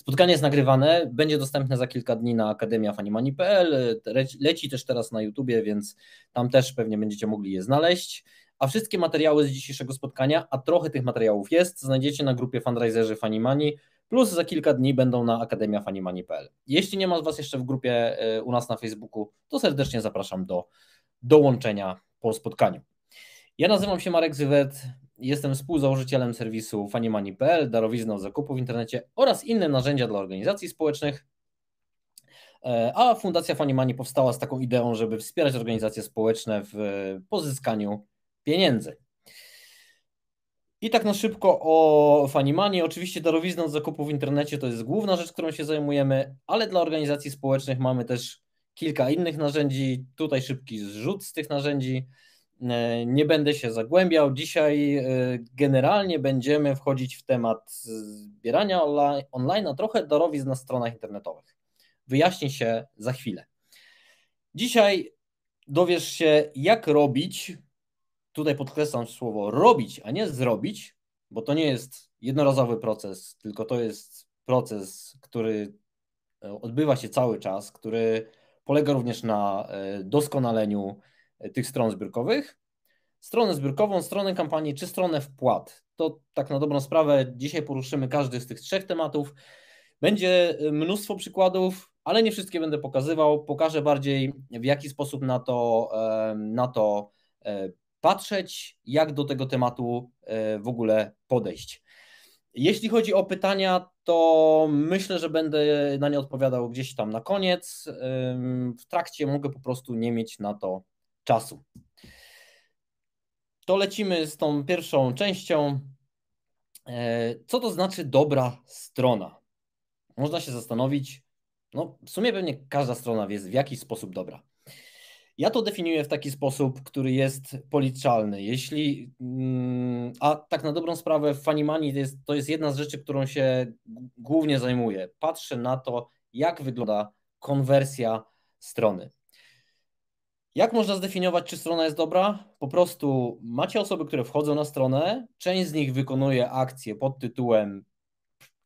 Spotkanie jest nagrywane, będzie dostępne za kilka dni na akademiafanimani.pl, leci też teraz na YouTubie, więc tam też pewnie będziecie mogli je znaleźć. A wszystkie materiały z dzisiejszego spotkania, a trochę tych materiałów jest, znajdziecie na grupie fundraiserzy Fanimani, plus za kilka dni będą na akademiafanimani.pl. Jeśli nie ma z Was jeszcze w grupie e, u nas na Facebooku, to serdecznie zapraszam do dołączenia po spotkaniu. Ja nazywam się Marek Zywet, Jestem współzałożycielem serwisu faniemani.pl, darowizną od zakupów w internecie oraz inne narzędzia dla organizacji społecznych. E, a Fundacja Faniemani powstała z taką ideą, żeby wspierać organizacje społeczne w pozyskaniu pieniędzy. I tak na szybko o Fanimanie. Oczywiście darowizną od zakupów w internecie to jest główna rzecz, którą się zajmujemy, ale dla organizacji społecznych mamy też kilka innych narzędzi. Tutaj szybki zrzut z tych narzędzi. E, nie będę się zagłębiał. Dzisiaj e, generalnie będziemy wchodzić w temat zbierania online, a trochę darowizn na stronach internetowych. Wyjaśni się za chwilę. Dzisiaj dowiesz się, jak robić, tutaj podkreślam słowo robić, a nie zrobić, bo to nie jest jednorazowy proces, tylko to jest proces, który e, odbywa się cały czas, który polega również na doskonaleniu E, tych stron zbiórkowych. Stronę zbiórkową, stronę kampanii czy stronę wpłat. To tak na dobrą sprawę dzisiaj poruszymy każdy z tych trzech tematów. Będzie e, mnóstwo przykładów, ale nie wszystkie będę pokazywał. Pokażę bardziej w jaki sposób na to, e, na to patrzeć, jak do tego tematu w ogóle podejść. Jeśli chodzi o pytania, to myślę, że będę na nie odpowiadał gdzieś tam na koniec. W trakcie mogę po prostu nie mieć na to czasu. To lecimy z tą pierwszą częścią. E, co to znaczy dobra strona? Można się zastanowić, no w sumie pewnie każda strona jest w jakiś sposób dobra. Ja to definiuję w taki sposób, który jest policzalny. Jeśli, mm, a tak na dobrą sprawę, Fanimani to jest, to jest jedna z rzeczy, którą się głównie zajmuję. Patrzę na to, jak wygląda konwersja strony. Jak można zdefiniować, czy strona jest dobra? Po prostu macie osoby, które wchodzą na stronę, część z nich wykonuje akcję pod tytułem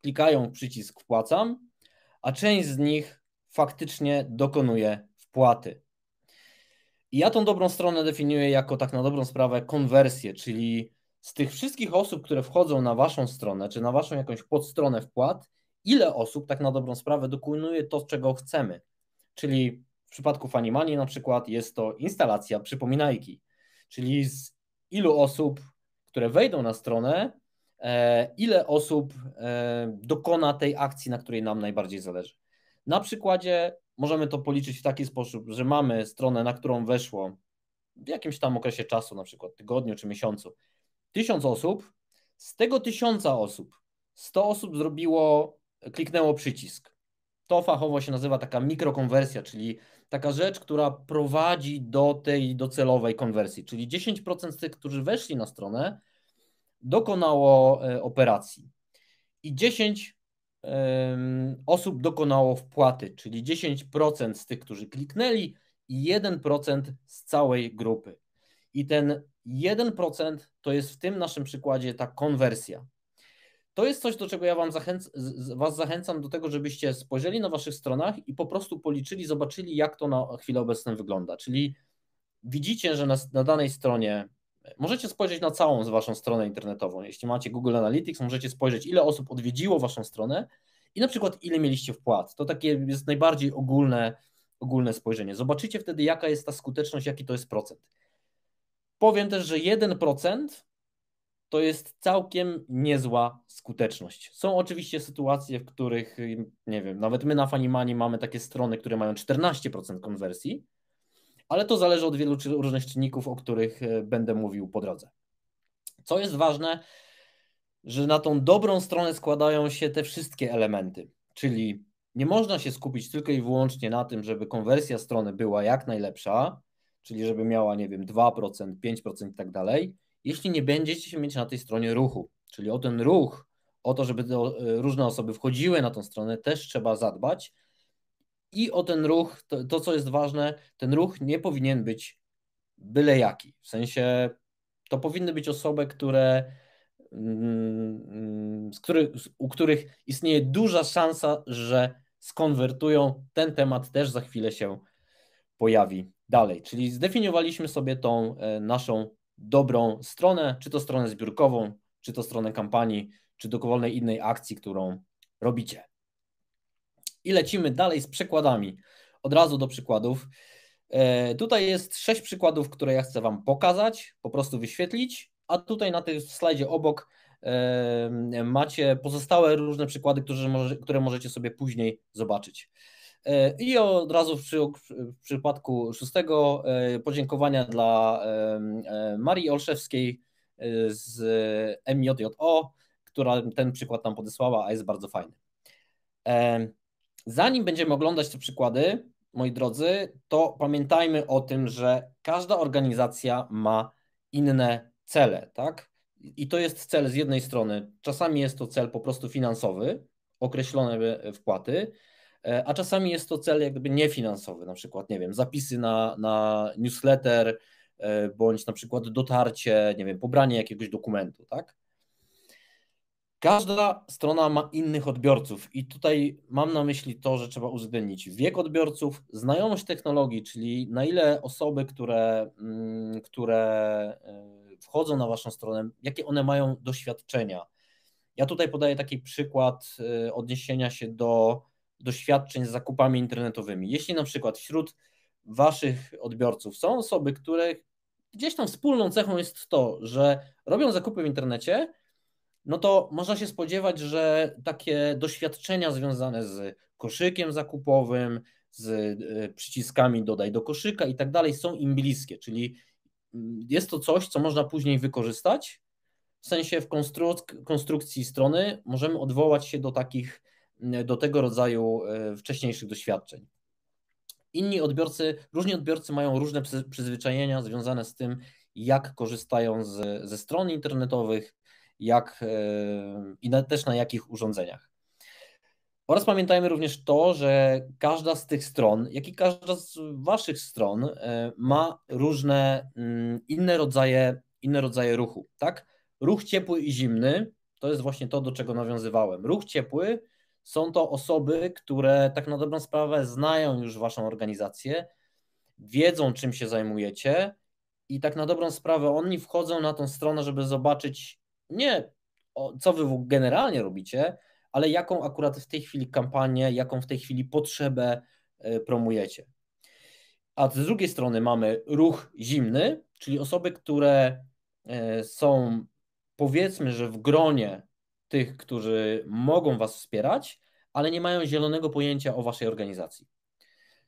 klikają w przycisk wpłacam, a część z nich faktycznie dokonuje wpłaty. I ja tą dobrą stronę definiuję jako tak na dobrą sprawę konwersję, czyli z tych wszystkich osób, które wchodzą na waszą stronę, czy na waszą jakąś podstronę wpłat, ile osób tak na dobrą sprawę dokonuje to, czego chcemy. Czyli w przypadku Funimani na przykład jest to instalacja przypominajki, czyli z ilu osób, które wejdą na stronę, e, ile osób e, dokona tej akcji, na której nam najbardziej zależy. Na przykładzie możemy to policzyć w taki sposób, że mamy stronę, na którą weszło w jakimś tam okresie czasu, na przykład tygodniu czy miesiącu, tysiąc osób, z tego tysiąca osób 100 osób zrobiło, kliknęło przycisk. To fachowo się nazywa taka mikrokonwersja, czyli taka rzecz, która prowadzi do tej docelowej konwersji, czyli 10% z tych, którzy weszli na stronę, dokonało e, operacji i 10 osób dokonało wpłaty, czyli 10% z tych, którzy kliknęli i 1% z całej grupy. I ten 1% to jest w tym naszym przykładzie ta konwersja. To jest coś, do czego ja wam zachęc Was zachęcam do tego, żebyście spojrzeli na Waszych stronach i po prostu policzyli, zobaczyli, jak to na chwilę obecną wygląda. Czyli widzicie, że na, na danej stronie możecie spojrzeć na całą z Waszą stronę internetową. Jeśli macie Google Analytics, możecie spojrzeć, ile osób odwiedziło Waszą stronę i na przykład ile mieliście wpłat. To takie jest najbardziej ogólne, ogólne spojrzenie. Zobaczycie wtedy, jaka jest ta skuteczność, jaki to jest procent. Powiem też, że 1% to jest całkiem niezła skuteczność. Są oczywiście sytuacje, w których, nie wiem, nawet my na Fanimani mamy takie strony, które mają 14% konwersji, ale to zależy od wielu różnych czynników, o których e, będę mówił po drodze. Co jest ważne, że na tą dobrą stronę składają się te wszystkie elementy, czyli nie można się skupić tylko i wyłącznie na tym, żeby konwersja strony była jak najlepsza, czyli żeby miała, nie wiem, 2%, 5% i tak dalej, jeśli nie będziecie się mieć na tej stronie ruchu. Czyli o ten ruch, o to, żeby e, różne osoby wchodziły na tą stronę, też trzeba zadbać. I o ten ruch, to, to co jest ważne, ten ruch nie powinien być byle jaki. W sensie to powinny być osoby, które, mm, mm, z który, u których istnieje duża szansa, że skonwertują. Ten temat też za chwilę się pojawi dalej. Czyli zdefiniowaliśmy sobie tą e, naszą dobrą stronę, czy to stronę zbiórkową, czy to stronę kampanii, czy dowolnej innej akcji, którą robicie. I lecimy dalej z przykładami. Od razu do przykładów. E, tutaj jest sześć przykładów, które ja chcę Wam pokazać, po prostu wyświetlić, a tutaj na tym slajdzie obok e, macie pozostałe różne przykłady, które, które możecie sobie później zobaczyć. E, I od razu w, w przypadku szóstego e, podziękowania dla e, Marii Olszewskiej z MJJO, która ten przykład nam podesłała, a jest bardzo fajny. Zanim będziemy oglądać te przykłady, moi drodzy, to pamiętajmy o tym, że każda organizacja ma inne cele, tak? I to jest cel z jednej strony, czasami jest to cel po prostu finansowy, określone wpłaty, E, a czasami jest to cel jakby niefinansowy, na przykład, nie wiem, zapisy na, na newsletter, e, bądź na przykład dotarcie, nie wiem, pobranie jakiegoś dokumentu, tak? Każda strona ma innych odbiorców, i tutaj mam na myśli to, że trzeba uwzględnić wiek odbiorców, znajomość technologii, czyli na ile osoby, które, mm, które e, wchodzą na Waszą stronę, jakie one mają doświadczenia. Ja tutaj podaję taki przykład odniesienia się do doświadczeń z zakupami internetowymi. Jeśli na przykład wśród Waszych odbiorców są osoby, których gdzieś tam wspólną cechą jest to, że robią zakupy w internecie, no to można się spodziewać, że takie doświadczenia związane z koszykiem zakupowym, z e, przyciskami dodaj do koszyka i tak dalej są im bliskie, czyli mm, jest to coś, co można później wykorzystać. W sensie w konstruk konstrukcji strony możemy odwołać się do takich E, do tego rodzaju e, wcześniejszych doświadczeń. Inni odbiorcy, różni odbiorcy mają różne przyzwyczajenia związane z tym, jak korzystają z, ze stron internetowych, jak e, i na, też na jakich urządzeniach. Oraz pamiętajmy również to, że każda z tych stron, jak i każda z Waszych stron ma różne mm, inne rodzaje, inne rodzaje ruchu. Tak? Ruch ciepły i zimny to jest właśnie to, do czego nawiązywałem. Ruch ciepły są to osoby, które tak na dobrą sprawę znają już waszą organizację, wiedzą czym się zajmujecie i tak na dobrą sprawę oni wchodzą na tą stronę, żeby zobaczyć nie co wy generalnie robicie, ale jaką akurat w tej chwili kampanię, jaką w tej chwili potrzebę e, promujecie. A z drugiej strony mamy ruch zimny, czyli osoby, które e, są powiedzmy, że w gronie tych, którzy mogą Was wspierać, ale nie mają zielonego pojęcia o Waszej organizacji.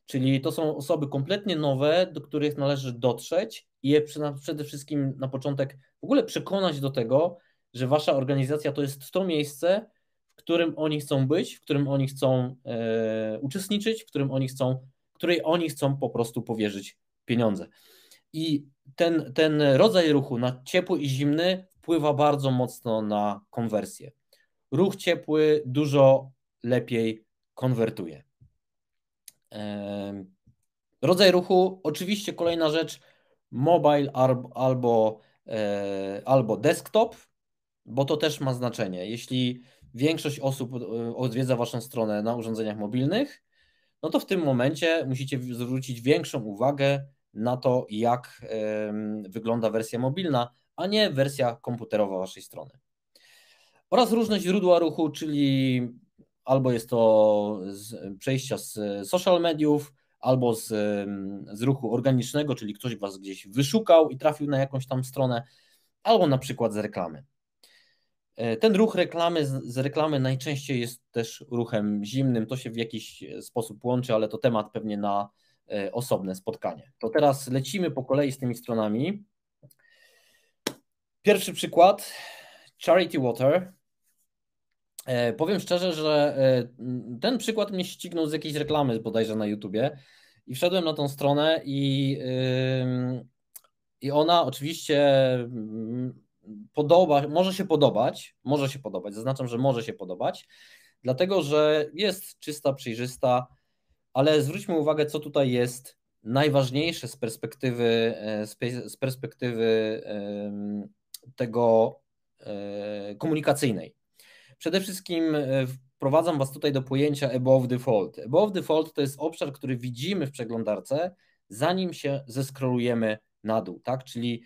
Czyli to są osoby kompletnie nowe, do których należy dotrzeć i je przede wszystkim na początek w ogóle przekonać do tego, że Wasza organizacja to jest to miejsce, w którym oni chcą być, w którym oni chcą e, uczestniczyć, w którym oni chcą, której oni chcą po prostu powierzyć pieniądze. I ten, ten rodzaj ruchu na ciepły i zimny wpływa bardzo mocno na konwersję. Ruch ciepły dużo lepiej konwertuje. Rodzaj ruchu, oczywiście kolejna rzecz, mobile albo, e, albo desktop, bo to też ma znaczenie. Jeśli większość osób e, odwiedza Waszą stronę na urządzeniach mobilnych, no to w tym momencie musicie zwrócić większą uwagę na to, jak wygląda wersja mobilna, a nie wersja komputerowa waszej strony. Oraz różne źródła ruchu, czyli albo jest to z przejścia z social mediów, albo z, z ruchu organicznego, czyli ktoś was gdzieś wyszukał i trafił na jakąś tam stronę, albo na przykład z reklamy. E, ten ruch reklamy z reklamy najczęściej jest też ruchem zimnym. To się w jakiś sposób łączy, ale to temat pewnie na e, osobne spotkanie. To teraz lecimy po kolei z tymi stronami. Pierwszy przykład, Charity Water. E, powiem szczerze, że e, ten przykład mnie ścignął z jakiejś reklamy bodajże na YouTubie i wszedłem na tą stronę i, i ona oczywiście mm, podoba, może się podobać, może się podobać, zaznaczam, że może się podobać, dlatego że jest czysta, przejrzysta, ale zwróćmy uwagę, co tutaj jest najważniejsze z perspektywy, e, z perspektywy tego e, komunikacyjnej. Przede wszystkim e, wprowadzam Was tutaj do pojęcia above default. Above default to jest obszar, który widzimy w przeglądarce, zanim się zeskrolujemy na dół, tak? Czyli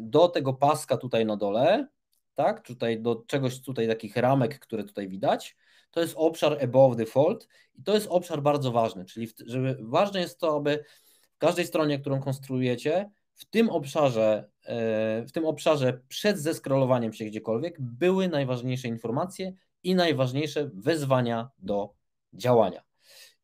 do tego paska tutaj na dole, tak? Tutaj do czegoś tutaj takich ramek, które tutaj widać, to jest obszar above default i to jest obszar bardzo ważny, czyli żeby ważne jest to, aby w każdej stronie, którą konstruujecie, w tym obszarze E, w tym obszarze przed zeskrolowaniem się gdziekolwiek były najważniejsze informacje i najważniejsze wezwania do działania.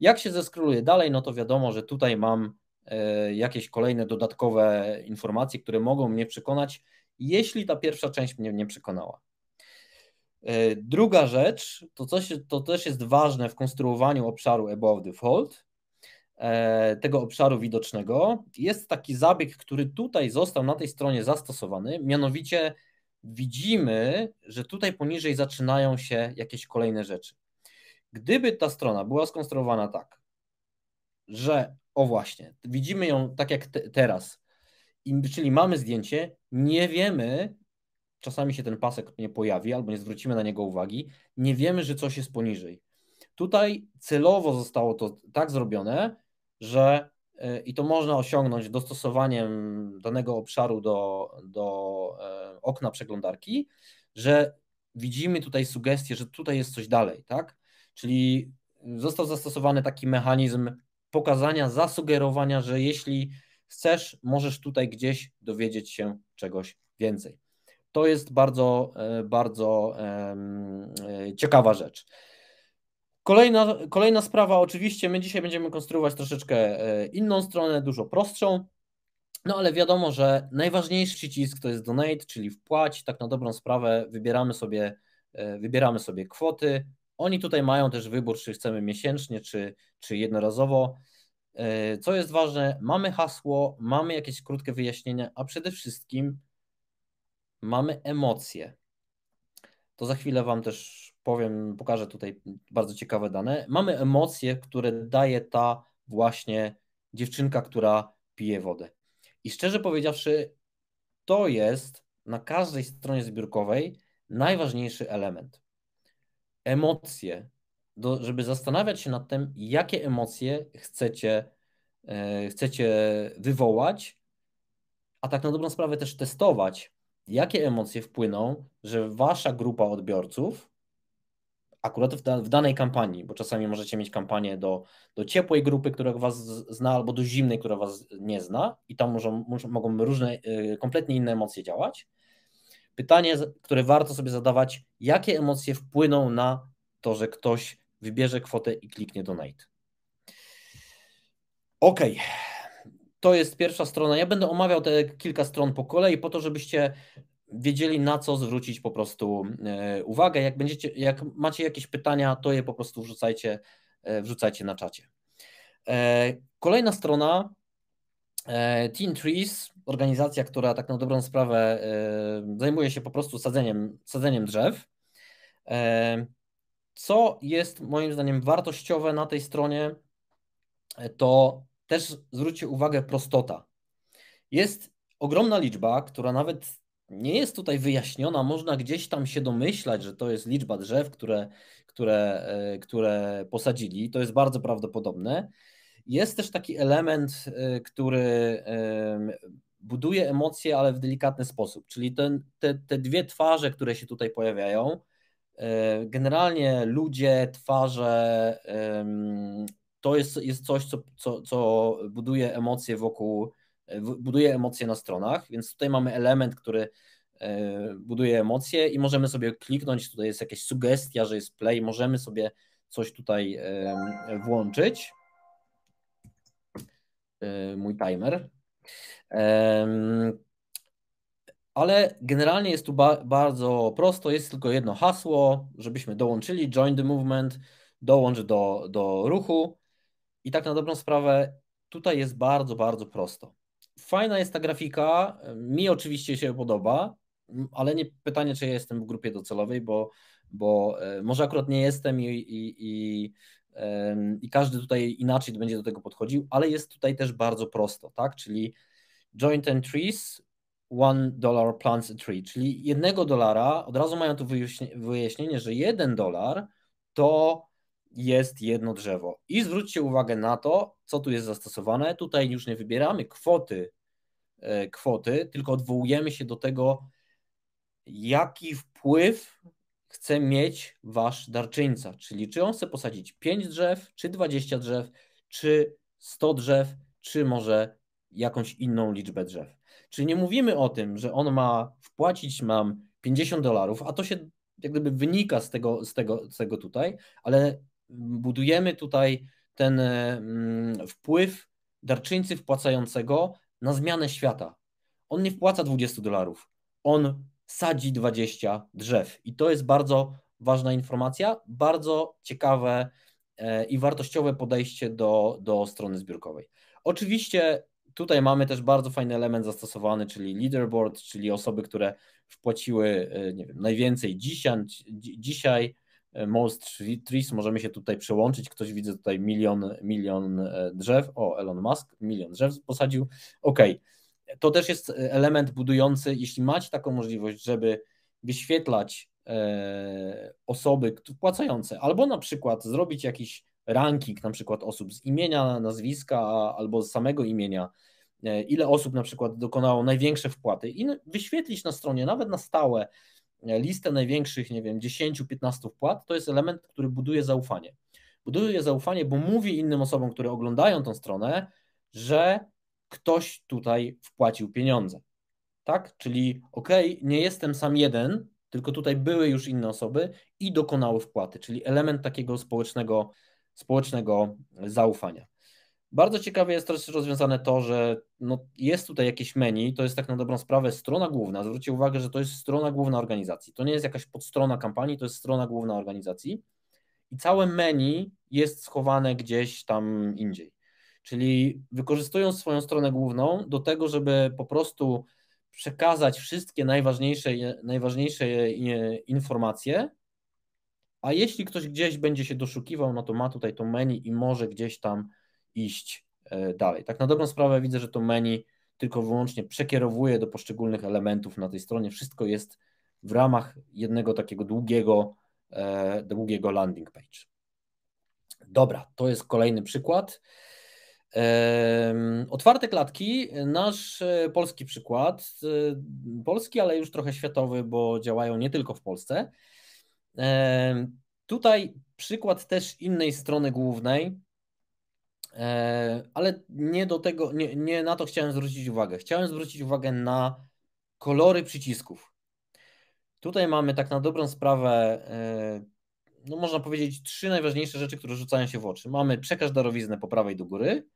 Jak się zeskroluje dalej, no to wiadomo, że tutaj mam e, jakieś kolejne dodatkowe informacje, które mogą mnie przekonać, jeśli ta pierwsza część mnie nie przekonała. E, druga rzecz, to, coś, to też jest ważne w konstruowaniu obszaru above default, E, tego obszaru widocznego, jest taki zabieg, który tutaj został na tej stronie zastosowany, mianowicie widzimy, że tutaj poniżej zaczynają się jakieś kolejne rzeczy. Gdyby ta strona była skonstruowana tak, że o właśnie, widzimy ją tak jak te, teraz, I, czyli mamy zdjęcie, nie wiemy, czasami się ten pasek nie pojawi albo nie zwrócimy na niego uwagi, nie wiemy, że coś jest poniżej. Tutaj celowo zostało to tak zrobione, że y, i to można osiągnąć dostosowaniem danego obszaru do, do e, okna przeglądarki, że widzimy tutaj sugestię, że tutaj jest coś dalej, tak? Czyli został zastosowany taki mechanizm pokazania, zasugerowania, że jeśli chcesz, możesz tutaj gdzieś dowiedzieć się czegoś więcej. To jest bardzo, e, bardzo e, ciekawa rzecz. Kolejna, kolejna sprawa, oczywiście, my dzisiaj będziemy konstruować troszeczkę e, inną stronę, dużo prostszą. No ale wiadomo, że najważniejszy przycisk to jest donate, czyli wpłać. Tak na dobrą sprawę wybieramy sobie, e, wybieramy sobie kwoty. Oni tutaj mają też wybór, czy chcemy miesięcznie, czy, czy jednorazowo. E, co jest ważne, mamy hasło, mamy jakieś krótkie wyjaśnienia, a przede wszystkim mamy emocje. To za chwilę Wam też powiem, pokażę tutaj bardzo ciekawe dane. Mamy emocje, które daje ta właśnie dziewczynka, która pije wodę. I szczerze powiedziawszy, to jest na każdej stronie zbiórkowej najważniejszy element. Emocje, do, żeby zastanawiać się nad tym, jakie emocje chcecie, yy, chcecie wywołać, a tak na dobrą sprawę też testować, jakie emocje wpłyną, że wasza grupa odbiorców akurat w, da, w, danej kampanii, bo czasami możecie mieć kampanię do, do ciepłej grupy, która Was zna, albo do zimnej, która Was nie zna, i tam muszą, mogą różne, y, kompletnie inne emocje działać. Pytanie, które warto sobie zadawać, jakie emocje wpłyną na to, że ktoś wybierze kwotę i kliknie donate. Ok, to jest pierwsza strona. Ja będę omawiał te kilka stron po kolei, po to, żebyście wiedzieli na co zwrócić po prostu e, uwagę. Jak, będziecie, jak macie jakieś pytania, to je po prostu wrzucajcie, e, wrzucajcie na czacie. E, kolejna strona Teen Trees, organizacja, która tak na dobrą sprawę zajmuje się po prostu sadzeniem, sadzeniem drzew. Co jest moim zdaniem wartościowe na tej stronie, to też zwróćcie uwagę prostota. Jest ogromna liczba, która nawet nie jest tutaj wyjaśniona, można gdzieś tam się domyślać, że to jest liczba drzew, które, które, e, które posadzili. To jest bardzo prawdopodobne. Jest też taki element, e, który buduje emocje, ale w delikatny sposób. Czyli ten, te, te dwie twarze, które się tutaj pojawiają, e, generalnie ludzie, twarze, to jest, jest coś, co, co, co buduje emocje wokół E, buduje emocje na stronach, więc tutaj mamy element, który e, buduje emocje i możemy sobie kliknąć, tutaj jest jakaś sugestia, że jest play, możemy sobie coś tutaj włączyć. E, mój timer. Ale generalnie jest tu ba bardzo prosto, jest tylko jedno hasło, żebyśmy dołączyli, join the movement, dołącz do, do ruchu. I tak na dobrą sprawę, tutaj jest bardzo, bardzo prosto fajna jest ta grafika, mi oczywiście się podoba, ale nie pytanie, czy ja jestem w grupie docelowej, bo, bo e, może akurat nie jestem i, i, i, i każdy tutaj inaczej będzie do tego podchodził, ale jest tutaj też bardzo prosto, tak? Czyli joint and trees, one dollar plants a tree, czyli jednego dolara, od razu mają tu wyjaśnienie, że jeden dolar to jest jedno drzewo. I zwróćcie uwagę na to, co tu jest zastosowane. Tutaj już nie wybieramy kwoty, e, kwoty tylko odwołujemy się do tego, jaki wpływ chce mieć wasz darczyńca. Czyli czy on chce posadzić 5 drzew, czy 20 drzew, czy 100 drzew, czy może jakąś inną liczbę drzew. Czyli nie mówimy o tym, że on ma wpłacić mam 50 dolarów, a to się jak gdyby wynika z tego, z, tego, z tego tutaj, ale budujemy tutaj ten e, mm, wpływ darczyńcy wpłacającego na zmianę świata. On nie wpłaca 20 dolarów, on sadzi 20 drzew. I to jest bardzo ważna informacja, bardzo ciekawe e, i wartościowe podejście do, do strony zbiórkowej. Oczywiście tutaj mamy też bardzo fajny element zastosowany, czyli leaderboard, czyli osoby, które wpłaciły e, nie wiem, najwięcej dzisiaj, dzisiaj Most Trees, możemy się tutaj przełączyć, ktoś widzę tutaj milion, milion e, drzew, o Elon Musk milion drzew posadził, ok. To też jest element budujący, jeśli macie taką możliwość, żeby wyświetlać e, osoby wpłacające, albo na przykład zrobić jakiś ranking na przykład osób z imienia, nazwiska albo z samego imienia, e, ile osób na przykład dokonało największe wpłaty i wyświetlić na stronie, nawet na stałe, listę największych, nie wiem, 10-15 wpłat, to jest element, który buduje zaufanie. Buduje zaufanie, bo mówi innym osobom, które oglądają tą stronę, że ktoś tutaj wpłacił pieniądze. Tak? Czyli ok, nie jestem sam jeden, tylko tutaj były już inne osoby i dokonały wpłaty, czyli element takiego społecznego, społecznego zaufania. Bardzo ciekawie jest też rozwiązane to, że no jest tutaj jakieś menu, to jest tak na dobrą sprawę strona główna. Zwróćcie uwagę, że to jest strona główna organizacji. To nie jest jakaś podstrona kampanii, to jest strona główna organizacji i całe menu jest schowane gdzieś tam indziej. Czyli wykorzystują swoją stronę główną do tego, żeby po prostu przekazać wszystkie najważniejsze, najważniejsze e, informacje, a jeśli ktoś gdzieś będzie się doszukiwał, no to ma tutaj to menu i może gdzieś tam iść e, dalej. Tak na dobrą sprawę widzę, że to menu tylko wyłącznie przekierowuje do poszczególnych elementów na tej stronie. Wszystko jest w ramach jednego takiego długiego, e, długiego landing page. Dobra, to jest kolejny przykład. Otwarte klatki, nasz e, polski przykład, polski, ale już trochę światowy, bo działają nie tylko w Polsce. Tutaj przykład też innej strony głównej, E, ale nie do tego, nie, nie na to chciałem zwrócić uwagę. Chciałem zwrócić uwagę na kolory przycisków. Tutaj mamy tak na dobrą sprawę, e, no można powiedzieć, trzy najważniejsze rzeczy, które rzucają się w oczy. Mamy przekaż darowiznę po prawej do góry,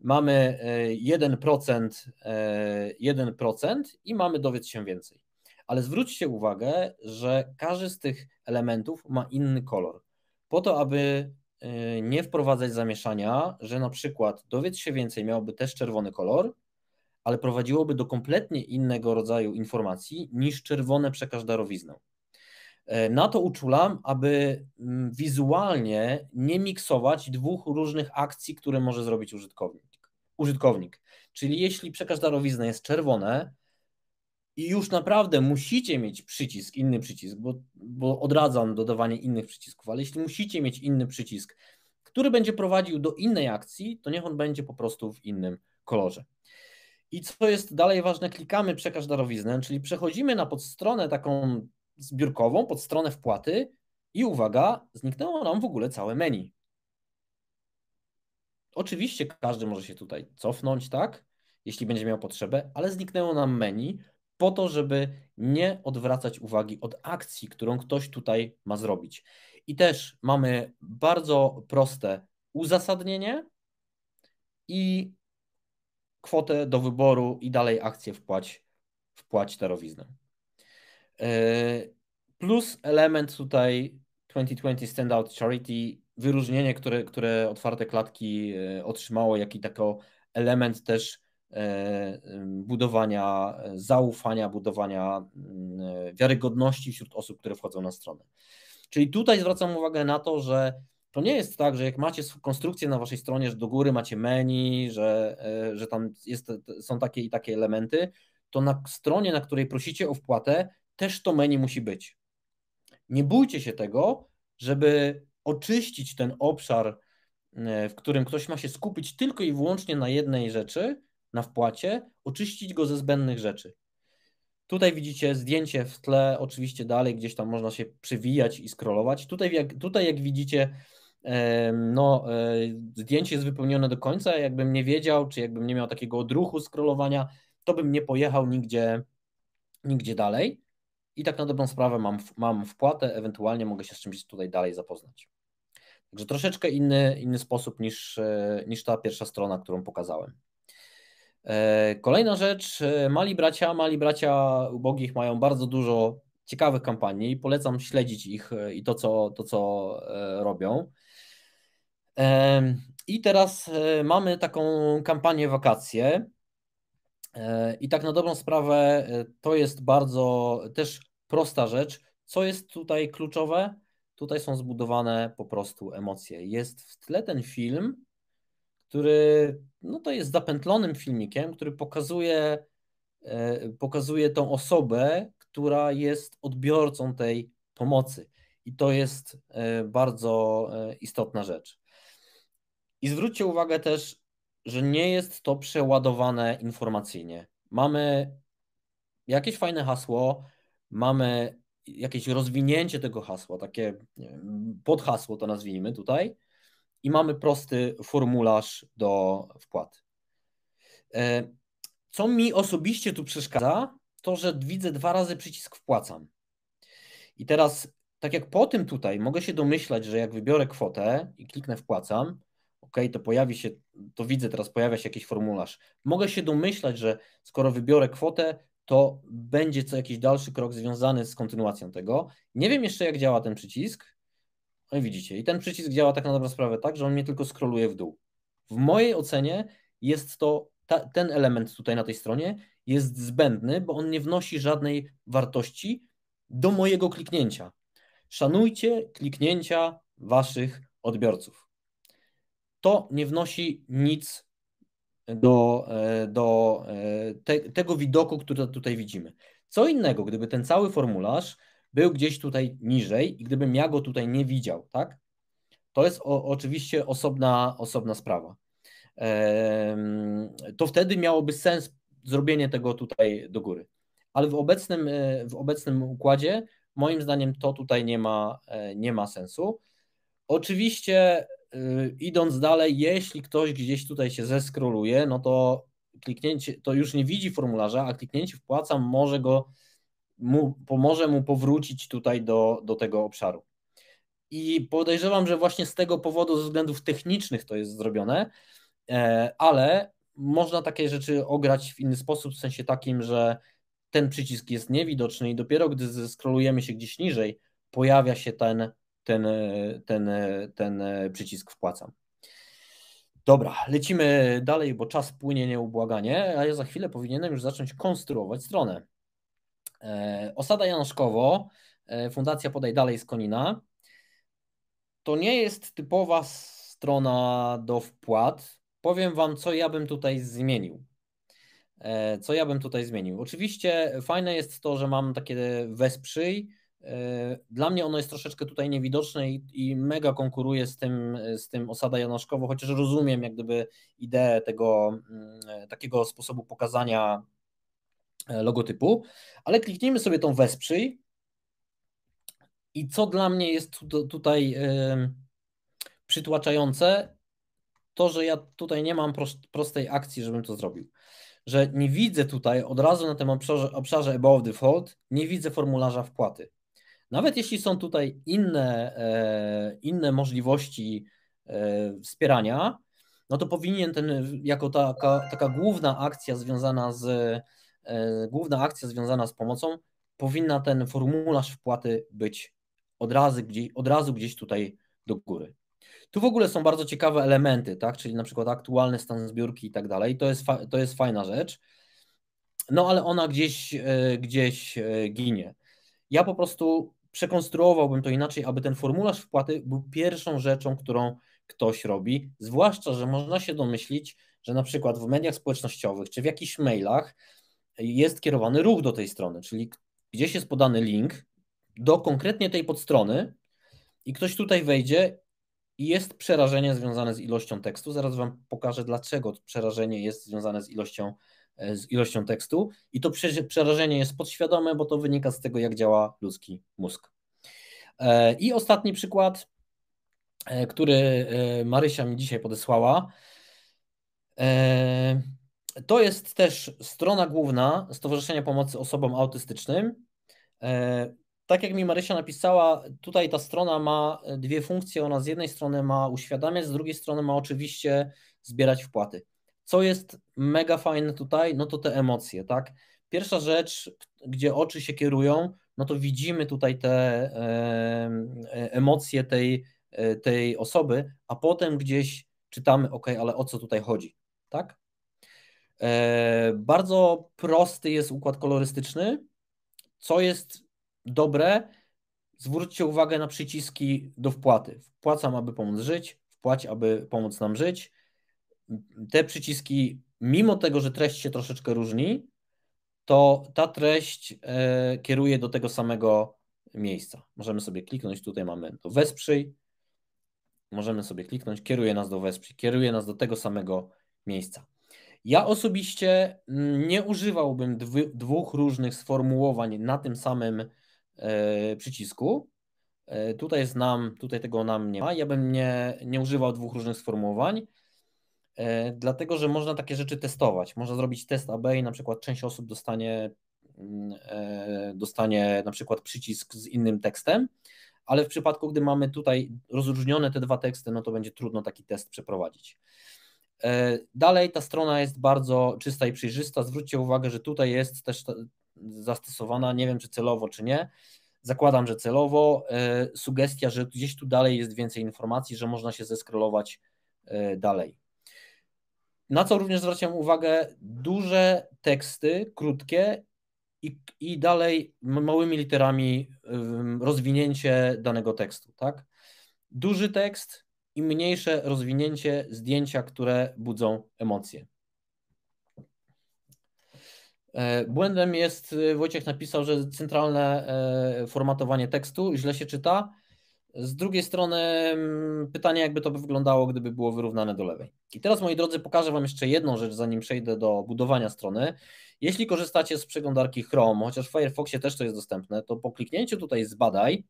mamy 1%, e, 1% i mamy dowiedz się więcej. Ale zwróćcie uwagę, że każdy z tych elementów ma inny kolor, po to, aby Y, nie wprowadzać zamieszania, że na przykład dowiedz się więcej miałoby też czerwony kolor, ale prowadziłoby do kompletnie innego rodzaju informacji niż czerwone przekaż darowiznę. Y, na to uczulam, aby mm, wizualnie nie miksować dwóch różnych akcji, które może zrobić użytkownik. użytkownik. Czyli jeśli przekaż jest czerwone, i już naprawdę musicie mieć przycisk, inny przycisk, bo, bo odradzam dodawanie innych przycisków, ale jeśli musicie mieć inny przycisk, który będzie prowadził do innej akcji, to niech on będzie po prostu w innym kolorze. I co jest dalej ważne, klikamy przekaż darowiznę, czyli przechodzimy na podstronę taką zbiórkową, podstronę wpłaty i uwaga, zniknęło nam w ogóle całe menu. Oczywiście każdy może się tutaj cofnąć, tak, jeśli będzie miał potrzebę, ale zniknęło nam menu, po to, żeby nie odwracać uwagi od akcji, którą ktoś tutaj ma zrobić. I też mamy bardzo proste uzasadnienie i kwotę do wyboru i dalej akcję wpłać, wpłać darowiznę. E, plus element tutaj 2020 Standout Charity, wyróżnienie, które, które otwarte klatki e, otrzymało, jaki taki element też E, budowania e, zaufania, budowania mm, e, wiarygodności wśród osób, które wchodzą na stronę. Czyli tutaj zwracam uwagę na to, że to nie jest tak, że jak macie konstrukcję na waszej stronie, że do góry macie menu, że, że tam jest, są takie i takie elementy, to na stronie, na której prosicie o wpłatę, też to menu musi być. Nie bójcie się tego, żeby oczyścić ten obszar, w którym ktoś ma się skupić tylko i wyłącznie na jednej rzeczy, na wpłacie, oczyścić go ze zbędnych rzeczy. Tutaj widzicie zdjęcie w tle, oczywiście dalej gdzieś tam można się przywijać i scrollować. Tutaj jak, tutaj jak widzicie, no, e, zdjęcie jest wypełnione do końca. Jakbym nie wiedział, czy jakbym nie miał takiego odruchu scrollowania, to bym nie pojechał nigdzie, nigdzie dalej. I tak na dobrą sprawę mam, mam wpłatę, ewentualnie mogę się z czymś tutaj dalej zapoznać. Także troszeczkę inny, inny sposób niż, e, niż ta pierwsza strona, którą pokazałem. E, kolejna rzecz, e, mali bracia, mali bracia ubogich mają bardzo dużo ciekawych kampanii. Polecam śledzić ich e, i to, co, to, co robią. I teraz mamy taką kampanię wakacje. I tak na dobrą sprawę to jest bardzo też prosta rzecz. Co jest tutaj kluczowe? Tutaj są zbudowane po prostu emocje. Jest w tle ten film, który no to jest zapętlonym filmikiem, który pokazuje, e, pokazuje tą osobę, która jest odbiorcą tej pomocy. I to jest e, bardzo e, istotna rzecz. I zwróćcie uwagę też, że nie jest to przeładowane informacyjnie. Mamy jakieś fajne hasło, mamy jakieś rozwinięcie tego hasła, takie podhasło to nazwijmy tutaj, i mamy prosty formularz do wpłat. E, co mi osobiście tu przeszkadza, to że widzę dwa razy przycisk wpłacam. I teraz, tak jak po tym tutaj, mogę się domyślać, że jak wybiorę kwotę i kliknę wpłacam, ok, to pojawi się, to widzę teraz, pojawia się jakiś formularz. Mogę się domyślać, że skoro wybiorę kwotę, to będzie co jakiś dalszy krok związany z kontynuacją tego. Nie wiem jeszcze, jak działa ten przycisk, no i widzicie, i ten przycisk działa tak na dobrą sprawę tak, że on mnie tylko skroluje w dół. W mojej ocenie jest to, ta, ten element tutaj na tej stronie jest zbędny, bo on nie wnosi żadnej wartości do mojego kliknięcia. Szanujcie kliknięcia waszych odbiorców. To nie wnosi nic do, e, do e, te, tego widoku, który tutaj widzimy. Co innego, gdyby ten cały formularz był gdzieś tutaj niżej i gdybym ja go tutaj nie widział, tak? To jest o, oczywiście osobna, osobna sprawa. To wtedy miałoby sens zrobienie tego tutaj do góry. Ale w obecnym, e, w obecnym układzie, moim zdaniem, to tutaj nie ma, e, nie ma sensu. Oczywiście, y, idąc dalej, jeśli ktoś gdzieś tutaj się zeskroluje, no to kliknięcie, to już nie widzi formularza, a kliknięcie wpłacam może go mu, pomoże mu powrócić tutaj do, do tego obszaru. I podejrzewam, że właśnie z tego powodu, ze względów technicznych to jest zrobione, e, ale można takie rzeczy ograć w inny sposób, w sensie takim, że ten przycisk jest niewidoczny i dopiero gdy skrolujemy się gdzieś niżej, pojawia się ten, ten, ten, ten przycisk wpłacam. Dobra, lecimy dalej, bo czas płynie nieubłaganie, a ja za chwilę powinienem już zacząć konstruować stronę. E, osada Januszkowo, e, Fundacja Podaj Dalej z Konina, to nie jest typowa strona do wpłat. Powiem Wam, co ja bym tutaj zmienił. E, co ja bym tutaj zmienił? Oczywiście fajne jest to, że mam takie wesprzyj. Dla mnie ono jest troszeczkę tutaj niewidoczne i, i mega konkuruje z tym, z tym osada Janoszkowo, chociaż rozumiem jak gdyby ideę tego mm, takiego sposobu pokazania E, logotypu, ale kliknijmy sobie tą wesprzyj i co dla mnie jest tutaj przytłaczające, to, że ja tutaj nie mam prostej akcji, żebym to zrobił. Że nie widzę tutaj od razu na tym obszarze, obszarze above default, nie widzę formularza wpłaty. Nawet jeśli są tutaj inne, e, inne możliwości e, wspierania, no to powinien ten, jako taka, taka główna akcja związana z E, główna akcja związana z pomocą, powinna ten formularz wpłaty być od razu, gdzieś, od razu gdzieś tutaj do góry. Tu w ogóle są bardzo ciekawe elementy, tak? czyli na przykład aktualny stan zbiórki i tak dalej. To jest, to jest fajna rzecz, no ale ona gdzieś, e, gdzieś e, ginie. Ja po prostu przekonstruowałbym to inaczej, aby ten formularz wpłaty był pierwszą rzeczą, którą ktoś robi, zwłaszcza, że można się domyślić, że na przykład w mediach społecznościowych czy w jakichś mailach jest kierowany ruch do tej strony, czyli gdzieś jest podany link do konkretnie tej podstrony i ktoś tutaj wejdzie i jest przerażenie związane z ilością tekstu. Zaraz Wam pokażę, dlaczego przerażenie jest związane z ilością, e, z ilością tekstu. I to przerażenie jest podświadome, bo to wynika z tego, jak działa ludzki mózg. E, I ostatni przykład, e, który Marysia mi dzisiaj podesłała to jest też strona główna Stowarzyszenia Pomocy Osobom Autystycznym. E, tak jak mi Marysia napisała, tutaj ta strona ma dwie funkcje. Ona z jednej strony ma uświadamiać, z drugiej strony ma oczywiście zbierać wpłaty. Co jest mega fajne tutaj, no to te emocje, tak? Pierwsza rzecz, gdzie oczy się kierują, no to widzimy tutaj te e, e, emocje tej, tej osoby, a potem gdzieś czytamy, ok, ale o co tutaj chodzi, tak? E, bardzo prosty jest układ kolorystyczny, co jest dobre. Zwróćcie uwagę na przyciski do wpłaty. Wpłacam, aby pomóc żyć, wpłać, aby pomóc nam żyć. Te przyciski, mimo tego, że treść się troszeczkę różni, to ta treść e, kieruje do tego samego miejsca. Możemy sobie kliknąć, tutaj mamy to wesprzyj. Możemy sobie kliknąć, kieruje nas do wesprzyj, kieruje nas do tego samego miejsca. Ja osobiście mm, nie używałbym dwy, dwóch różnych sformułowań na tym samym e, przycisku. E, tutaj jest nam, tutaj tego nam nie ma. Ja bym nie, nie używał dwóch różnych sformułowań, e, dlatego że można takie rzeczy testować. Można zrobić test AB i na przykład część osób dostanie, mm, e, dostanie na przykład przycisk z innym tekstem, ale w przypadku, gdy mamy tutaj rozróżnione te dwa teksty, no to będzie trudno taki test przeprowadzić. E, dalej ta strona jest bardzo czysta i przejrzysta. Zwróćcie uwagę, że tutaj jest też zastosowana, nie wiem czy celowo, czy nie. Zakładam, że celowo e, sugestia, że gdzieś tu dalej jest więcej informacji, że można się zeskrolować e, dalej. Na co również zwracam uwagę, duże teksty, krótkie i, i dalej małymi literami rozwinięcie danego tekstu, tak? Duży tekst, i mniejsze rozwinięcie zdjęcia, które budzą emocje. E, błędem jest, e, Wojciech napisał, że centralne e, formatowanie tekstu źle się czyta. Z drugiej strony mm, pytanie, jakby to by wyglądało, gdyby było wyrównane do lewej. I teraz, moi drodzy, pokażę Wam jeszcze jedną rzecz, zanim przejdę do budowania strony. Jeśli korzystacie z przeglądarki Chrome, chociaż w Firefoxie też to jest dostępne, to po kliknięciu tutaj zbadaj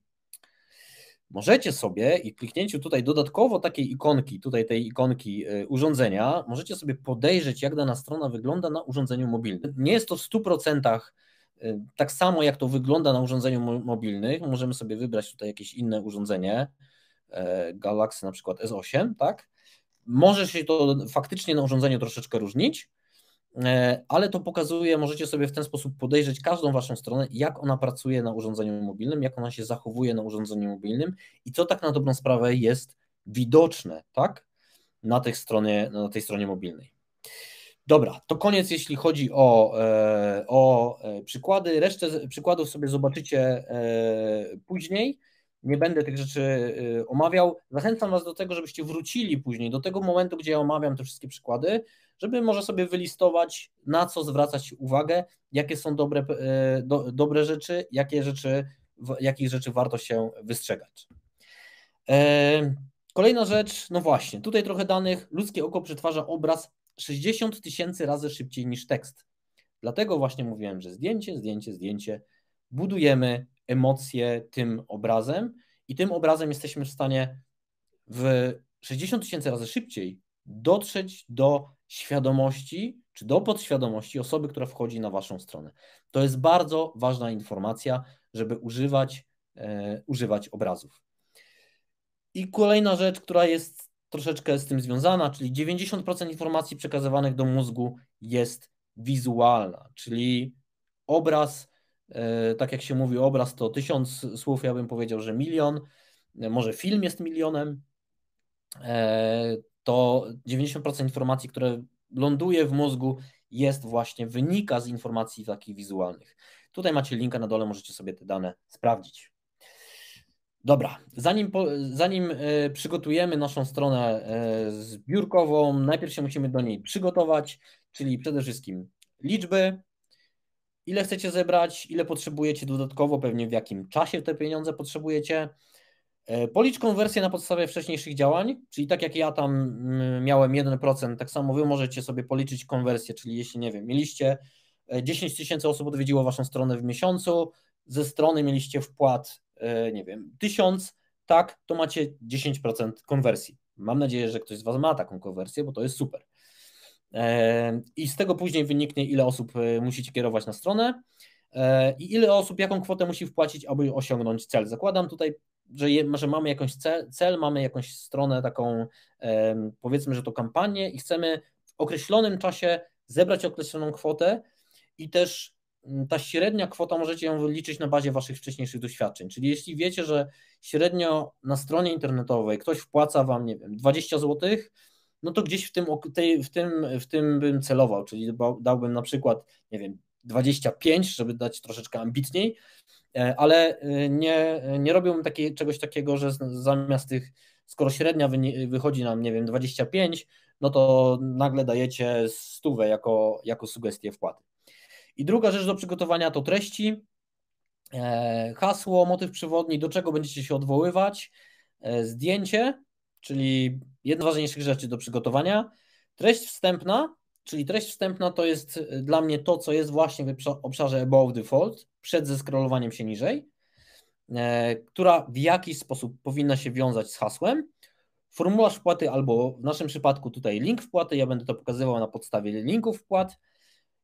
możecie sobie i kliknięciu tutaj dodatkowo takiej ikonki, tutaj tej ikonki y, urządzenia, możecie sobie podejrzeć, jak dana strona wygląda na urządzeniu mobilnym. Nie jest to w 100% y, tak samo, jak to wygląda na urządzeniu mobilnym. Możemy sobie wybrać tutaj jakieś inne urządzenie, e, Galaxy na przykład S8, tak? Może się to faktycznie na urządzeniu troszeczkę różnić, E, ale to pokazuje, możecie sobie w ten sposób podejrzeć każdą Waszą stronę, jak ona pracuje na urządzeniu mobilnym, jak ona się zachowuje na urządzeniu mobilnym i co tak na dobrą sprawę jest widoczne, tak? Na, tej stronie, na tej stronie mobilnej. Dobra, to koniec, jeśli chodzi o, e, o e, przykłady. Resztę przykładów sobie zobaczycie później. Nie będę tych rzeczy omawiał. Zachęcam Was do tego, żebyście wrócili później do tego momentu, gdzie ja omawiam te wszystkie przykłady żeby może sobie wylistować, na co zwracać uwagę, jakie są dobre, e, do, dobre rzeczy, jakie rzeczy, jakich rzeczy warto się wystrzegać. E, kolejna rzecz, no właśnie, tutaj trochę danych. Ludzkie oko przetwarza obraz 60 tysięcy razy szybciej niż tekst. Dlatego właśnie mówiłem, że zdjęcie, zdjęcie, zdjęcie. Budujemy emocje tym obrazem i tym obrazem jesteśmy w stanie w 60 tysięcy razy szybciej dotrzeć do świadomości czy do podświadomości osoby, która wchodzi na Waszą stronę. To jest bardzo ważna informacja, żeby używać, e, używać obrazów. I kolejna rzecz, która jest troszeczkę z tym związana, czyli 90% informacji przekazywanych do mózgu jest wizualna, czyli obraz, e, tak jak się mówi, obraz to tysiąc słów, ja bym powiedział, że milion, e, może film jest milionem, e, to 90% informacji, które ląduje w mózgu, jest właśnie, wynika z informacji takich wizualnych. Tutaj macie linka na dole, możecie sobie te dane sprawdzić. Dobra, zanim, zanim e, przygotujemy naszą stronę e, zbiórkową, najpierw się musimy do niej przygotować, czyli przede wszystkim liczby, ile chcecie zebrać, ile potrzebujecie dodatkowo, pewnie w jakim czasie te pieniądze potrzebujecie, E, policz konwersję na podstawie wcześniejszych działań, czyli tak jak ja tam mm, miałem 1%, tak samo Wy możecie sobie policzyć konwersję, czyli jeśli, nie wiem, mieliście 10 e, tysięcy osób odwiedziło Waszą stronę w miesiącu, ze strony mieliście wpłat, e, nie wiem, 1000, tak, to macie 10% konwersji. Mam nadzieję, że ktoś z Was ma taką konwersję, bo to jest super. I z tego później wyniknie, ile osób musicie kierować na stronę i ile osób, jaką kwotę musi wpłacić, aby osiągnąć cel. Zakładam tutaj że, je, że mamy jakiś cel, cel, mamy jakąś stronę taką, powiedzmy, że to kampanię i chcemy w określonym czasie zebrać określoną kwotę i też mm, ta średnia kwota możecie ją wyliczyć na bazie waszych wcześniejszych doświadczeń. Czyli jeśli wiecie, że średnio na stronie internetowej ktoś wpłaca wam, nie wiem, 20 zł, no to gdzieś w tym, w tym, w tym bym celował, czyli dałbym na przykład, nie wiem, 25, żeby dać troszeczkę ambitniej, E, ale e, nie, nie robią takiej, czegoś takiego, że zamiast tych, skoro średnia wychodzi nam, nie wiem, 25, no to nagle dajecie stówę jako, jako sugestię wpłaty. I druga rzecz do przygotowania to treści, e, hasło, motyw przewodni, do czego będziecie się odwoływać, zdjęcie, czyli jedna z ważniejszych rzeczy do przygotowania, treść wstępna, czyli treść wstępna to jest dla mnie to, co jest właśnie w obszarze above default, przed zeskrolowaniem się niżej, e, która w jakiś sposób powinna się wiązać z hasłem, formularz wpłaty albo w naszym przypadku tutaj link wpłaty, ja będę to pokazywał na podstawie linków wpłat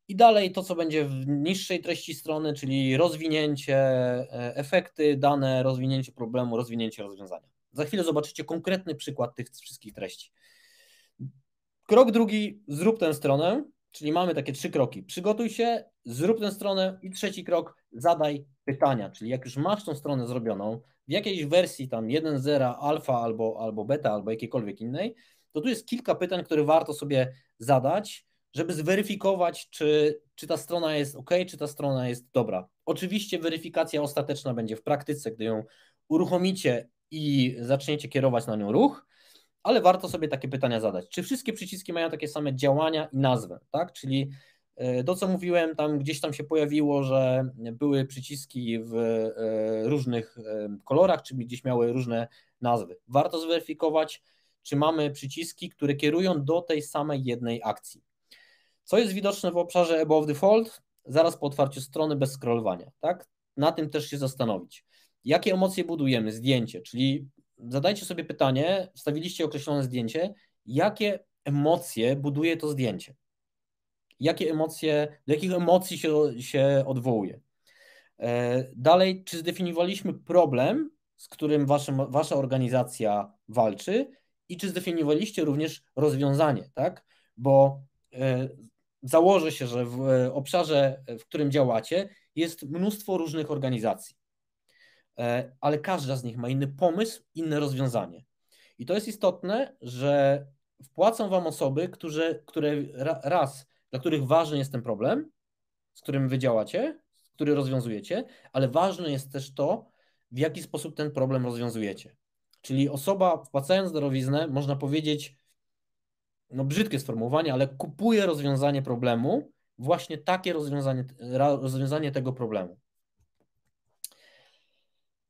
i dalej to, co będzie w niższej treści strony, czyli rozwinięcie, e, efekty, dane, rozwinięcie problemu, rozwinięcie rozwiązania. Za chwilę zobaczycie konkretny przykład tych wszystkich treści. Krok drugi, zrób tę stronę, czyli mamy takie trzy kroki. Przygotuj się, zrób tę stronę i trzeci krok, zadaj pytania, czyli jak już masz tą stronę zrobioną, w jakiejś wersji tam 1.0 alfa albo, albo beta, albo jakiejkolwiek innej, to tu jest kilka pytań, które warto sobie zadać, żeby zweryfikować, czy, czy ta strona jest ok, czy ta strona jest dobra. Oczywiście weryfikacja ostateczna będzie w praktyce, gdy ją uruchomicie i zaczniecie kierować na nią ruch, ale warto sobie takie pytania zadać. Czy wszystkie przyciski mają takie same działania i nazwę, tak? Czyli E, to, co mówiłem, tam gdzieś tam się pojawiło, że były przyciski w e, różnych e, kolorach, czyli gdzieś miały różne nazwy. Warto zweryfikować, czy mamy przyciski, które kierują do tej samej jednej akcji. Co jest widoczne w obszarze above default? Zaraz po otwarciu strony bez scrollowania, tak? Na tym też się zastanowić. Jakie emocje budujemy? Zdjęcie, czyli zadajcie sobie pytanie, wstawiliście określone zdjęcie, jakie emocje buduje to zdjęcie? jakie emocje, do jakich emocji się, się odwołuje. E, dalej, czy zdefiniowaliśmy problem, z którym wasza, wasza organizacja walczy i czy zdefiniowaliście również rozwiązanie, tak? Bo e, założę się, że w e, obszarze, w którym działacie, jest mnóstwo różnych organizacji, ale każda z nich ma inny pomysł, inne rozwiązanie. I to jest istotne, że wpłacą wam osoby, które, które raz dla których ważny jest ten problem, z którym wy działacie, który rozwiązujecie, ale ważne jest też to, w jaki sposób ten problem rozwiązujecie. Czyli osoba wpłacając darowiznę, można powiedzieć, no brzydkie sformułowanie, ale kupuje rozwiązanie problemu, właśnie takie rozwiązanie, rozwiązanie tego problemu.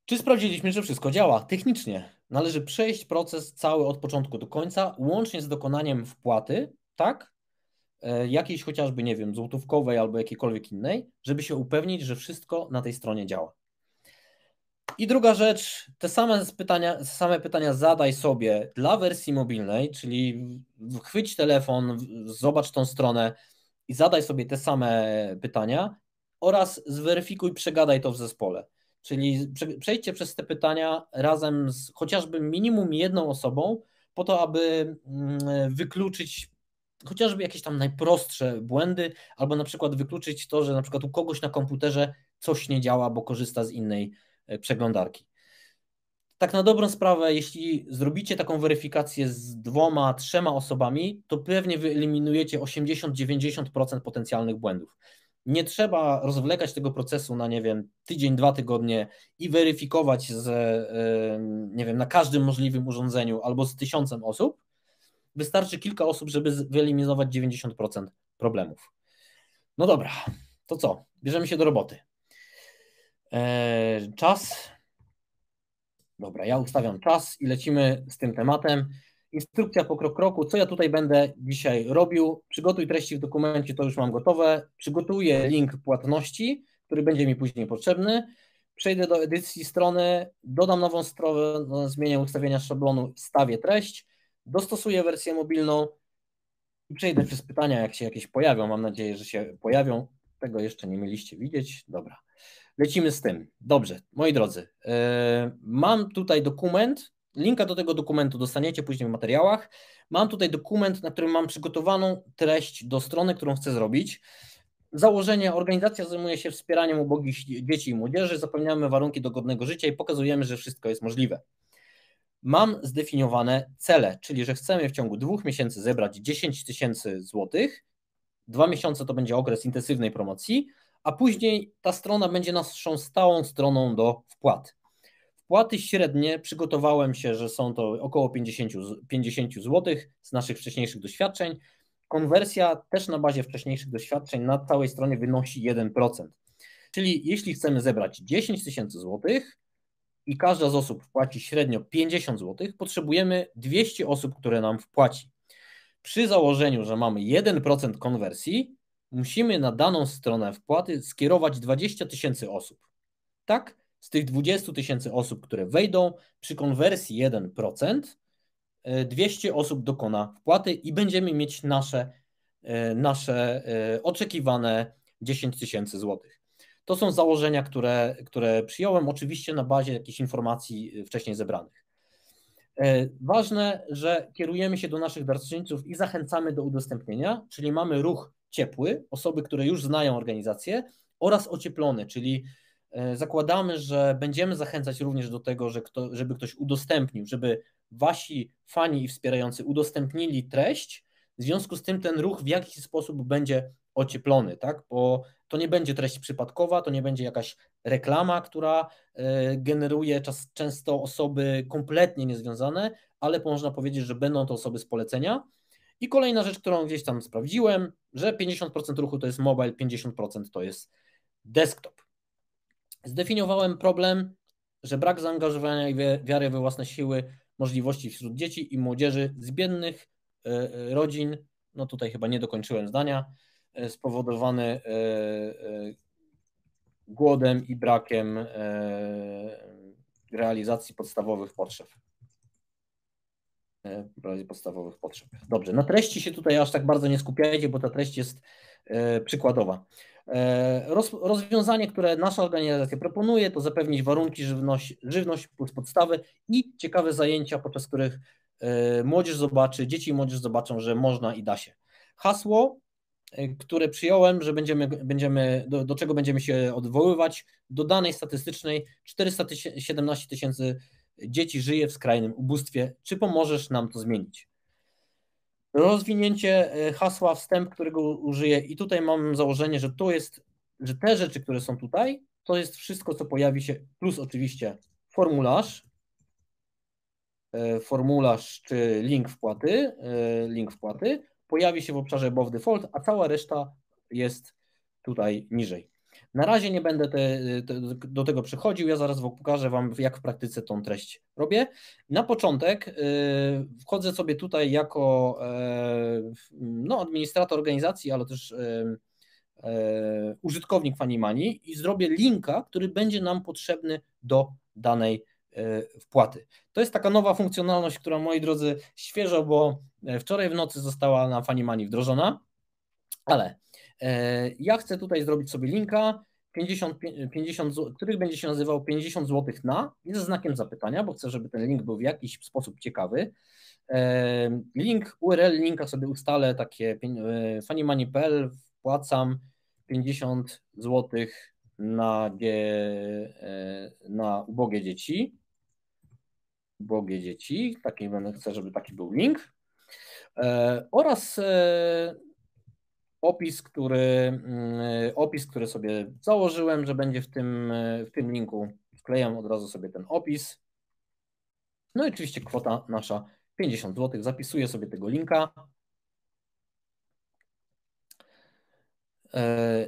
Czy sprawdziliśmy, że wszystko działa? Technicznie. Należy przejść proces cały od początku do końca, łącznie z dokonaniem wpłaty, tak E, jakiejś chociażby, nie wiem, złotówkowej albo jakiejkolwiek innej, żeby się upewnić, że wszystko na tej stronie działa. I druga rzecz, te same pytania, same pytania zadaj sobie dla wersji mobilnej, czyli chwyć telefon, zobacz tą stronę i zadaj sobie te same pytania oraz zweryfikuj, przegadaj to w zespole. Czyli przejdźcie przez te pytania razem z chociażby minimum jedną osobą, po to, aby mm, wykluczyć chociażby jakieś tam najprostsze błędy, albo na przykład wykluczyć to, że na przykład u kogoś na komputerze coś nie działa, bo korzysta z innej e, przeglądarki. Tak na dobrą sprawę, jeśli zrobicie taką weryfikację z dwoma, trzema osobami, to pewnie wyeliminujecie 80-90% potencjalnych błędów. Nie trzeba rozwlekać tego procesu na, nie wiem, tydzień, dwa tygodnie i weryfikować z, e, nie wiem, na każdym możliwym urządzeniu albo z tysiącem osób, wystarczy kilka osób, żeby wyeliminować 90% problemów. No dobra, to co? Bierzemy się do roboty. Eee, czas. Dobra, ja ustawiam czas i lecimy z tym tematem. Instrukcja po krok kroku, co ja tutaj będę dzisiaj robił. Przygotuj treści w dokumencie, to już mam gotowe. Przygotuję link płatności, który będzie mi później potrzebny. Przejdę do edycji strony, dodam nową stronę, zmienię ustawienia szablonu, stawię treść dostosuję wersję mobilną i przejdę przez pytania, jak się jakieś pojawią. Mam nadzieję, że się pojawią. Tego jeszcze nie mieliście widzieć. Dobra. Lecimy z tym. Dobrze, moi drodzy. E, mam tutaj dokument. Linka do tego dokumentu dostaniecie później w materiałach. Mam tutaj dokument, na którym mam przygotowaną treść do strony, którą chcę zrobić. Założenie, organizacja zajmuje się wspieraniem ubogich dzieci i młodzieży, zapewniamy warunki dogodnego życia i pokazujemy, że wszystko jest możliwe mam zdefiniowane cele, czyli że chcemy w ciągu dwóch miesięcy zebrać 10 tysięcy złotych, dwa miesiące to będzie okres intensywnej promocji, a później ta strona będzie naszą stałą stroną do wpłat. Wpłaty średnie przygotowałem się, że są to około 50, 50 zł z naszych wcześniejszych doświadczeń. Konwersja też na bazie wcześniejszych doświadczeń na całej stronie wynosi 1%. Czyli jeśli chcemy zebrać 10 tysięcy złotych, i każda z osób wpłaci średnio 50 zł, potrzebujemy 200 osób, które nam wpłaci. Przy założeniu, że mamy 1% konwersji, musimy na daną stronę wpłaty skierować 20 tysięcy osób. Tak? Z tych 20 tysięcy osób, które wejdą przy konwersji 1%, 200 e, osób dokona wpłaty i będziemy mieć nasze, e, nasze e, oczekiwane 10 tysięcy złotych. To są założenia, które, które przyjąłem, oczywiście na bazie jakichś informacji y, wcześniej zebranych. E, ważne, że kierujemy się do naszych darczyńców i zachęcamy do udostępnienia, czyli mamy ruch ciepły, osoby, które już znają organizację, oraz ocieplony, czyli e, zakładamy, że będziemy zachęcać również do tego, że kto, żeby ktoś udostępnił, żeby wasi fani i wspierający udostępnili treść. W związku z tym ten ruch w jakiś sposób będzie ocieplony, tak? Bo to nie będzie treść przypadkowa, to nie będzie jakaś reklama, która e, generuje czas, często osoby kompletnie niezwiązane, ale można powiedzieć, że będą to osoby z polecenia. I kolejna rzecz, którą gdzieś tam sprawdziłem, że 50% ruchu to jest mobile, 50% to jest desktop. Zdefiniowałem problem, że brak zaangażowania i wiary we własne siły, możliwości wśród dzieci i młodzieży z biednych e, e, rodzin, no tutaj chyba nie dokończyłem zdania, E, spowodowany e, e, głodem i brakiem realizacji podstawowych potrzeb. Realizacji podstawowych potrzeb. Dobrze, na treści się tutaj aż tak bardzo nie skupiajcie, bo ta treść jest przykładowa. Rozwiązanie, które nasza organizacja proponuje, to zapewnić warunki żywność, żywność plus podstawy i ciekawe zajęcia, podczas których młodzież zobaczy, dzieci i młodzież zobaczą, że można i da się. Hasło Y, które przyjąłem, że będziemy, będziemy do, do, czego będziemy się odwoływać, do danej statystycznej 417 tysięcy dzieci żyje w skrajnym ubóstwie. Czy pomożesz nam to zmienić? Rozwinięcie y, hasła wstęp, którego użyję i tutaj mam założenie, że to jest, że te rzeczy, które są tutaj, to jest wszystko, co pojawi się, plus oczywiście formularz, y, formularz czy link wpłaty, link wpłaty pojawi się w obszarze above default, a cała reszta jest tutaj niżej. Na razie nie będę te, te, do tego przychodził, ja zaraz pokażę Wam, jak w praktyce tą treść robię. Na początek yy, wchodzę sobie tutaj jako yy, no, administrator organizacji, ale też yy, użytkownik Fanimani i zrobię linka, który będzie nam potrzebny do danej E, wpłaty. To jest taka nowa funkcjonalność, która moi drodzy świeżo, bo e, wczoraj w nocy została na Funny Money wdrożona, ale e, ja chcę tutaj zrobić sobie linka, 50, 50, których będzie się nazywał 50 zł na, i ze znakiem zapytania, bo chcę, żeby ten link był w jakiś sposób ciekawy. Link, URL linka sobie ustalę, takie fanimani.pl, wpłacam 50 zł na, na ubogie dzieci. Bogie dzieci, taki będę chcę, żeby taki był link. E, oraz e, opis, który, mm, opis, który sobie założyłem, że będzie w tym, e, w tym linku. Wklejam od razu sobie ten opis. No i oczywiście kwota nasza 50 zł. Zapisuję sobie tego linka.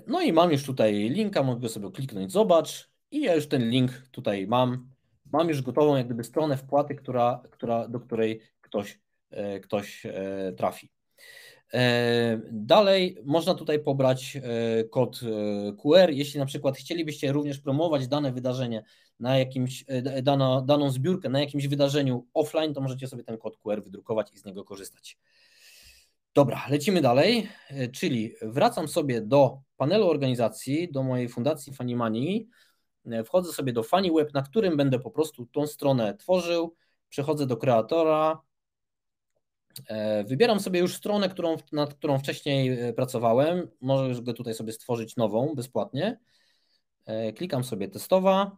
No i mam już tutaj linka, mogę sobie kliknąć, zobacz. I ja już ten link tutaj mam mam już gotową jak gdyby stronę wpłaty, która, która, do której ktoś, e, ktoś e, trafi. E, dalej można tutaj pobrać kod QR, jeśli na przykład chcielibyście również promować dane wydarzenie na jakimś, dano, daną zbiórkę na jakimś wydarzeniu offline, to możecie sobie ten kod QR wydrukować i z niego korzystać. Dobra, lecimy dalej, czyli wracam sobie do panelu organizacji, do mojej fundacji Fanimani, E, wchodzę sobie do Funny na którym będę po prostu tą stronę tworzył, przechodzę do kreatora, e, wybieram sobie już stronę, którą, nad którą wcześniej e, pracowałem, może mogę tutaj sobie stworzyć nową bezpłatnie, klikam sobie testowa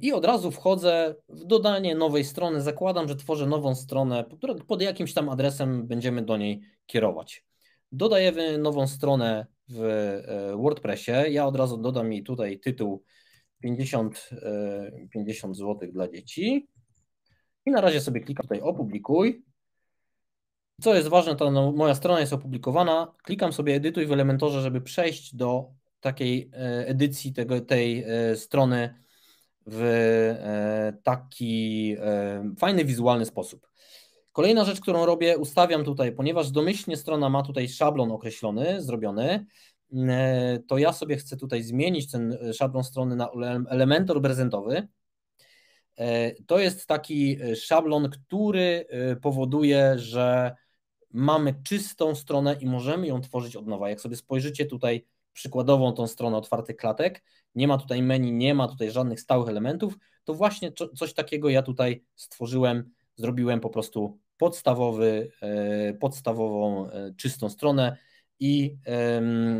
i od razu wchodzę w dodanie nowej strony, zakładam, że tworzę nową stronę, pod jakimś tam adresem będziemy do niej kierować. Dodajemy nową stronę w e, WordPressie. Ja od razu dodam mi tutaj tytuł 50, 50 zł dla dzieci. I na razie sobie klikam tutaj opublikuj. Co jest ważne, to no, moja strona jest opublikowana. Klikam sobie edytuj w Elementorze, żeby przejść do takiej e, edycji tego, tej e, strony w taki fajny, wizualny sposób. Kolejna rzecz, którą robię, ustawiam tutaj, ponieważ domyślnie strona ma tutaj szablon określony, zrobiony, mm, e, to ja sobie chcę tutaj zmienić ten e, szablon strony na elementor prezentowy. E, to jest taki szablon, który powoduje, że mamy czystą stronę i możemy ją tworzyć od nowa. Jak sobie spojrzycie tutaj przykładową tą stronę otwartych klatek, nie ma tutaj menu, nie ma tutaj żadnych stałych elementów, to właśnie coś takiego ja tutaj stworzyłem, zrobiłem po prostu podstawowy, e, podstawową e, czystą stronę i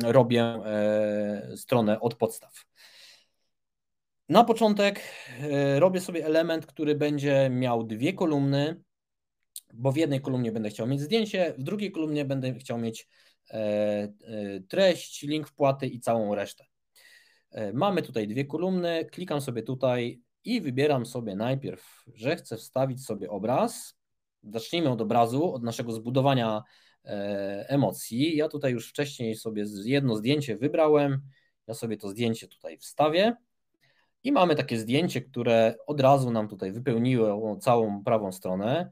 robię e, stronę od podstaw. Na początek robię sobie element, który będzie miał dwie kolumny, bo w jednej kolumnie będę chciał mieć zdjęcie, w drugiej kolumnie będę chciał mieć treść, link wpłaty i całą resztę. Mamy tutaj dwie kolumny, klikam sobie tutaj i wybieram sobie najpierw, że chcę wstawić sobie obraz zacznijmy od obrazu, od naszego zbudowania e, emocji. Ja tutaj już wcześniej sobie jedno zdjęcie wybrałem. Ja sobie to zdjęcie tutaj wstawię. I mamy takie zdjęcie, które od razu nam tutaj wypełniło całą prawą stronę.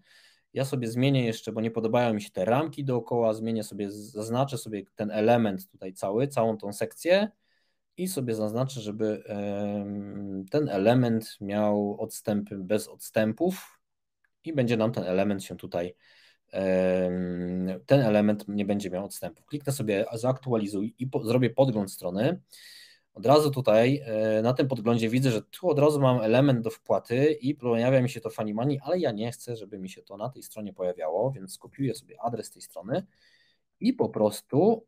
Ja sobie zmienię jeszcze, bo nie podobają mi się te ramki dookoła, zmienię sobie, zaznaczę sobie ten element tutaj cały, całą tą sekcję i sobie zaznaczę, żeby ten element miał odstępy bez odstępów, i będzie nam ten element się tutaj, ten element nie będzie miał odstępu. Kliknę sobie zaktualizuj i po, zrobię podgląd strony. Od razu tutaj e, na tym podglądzie widzę, że tu od razu mam element do wpłaty i pojawia mi się to Fanimani, ale ja nie chcę, żeby mi się to na tej stronie pojawiało, więc skopiuję sobie adres tej strony i po prostu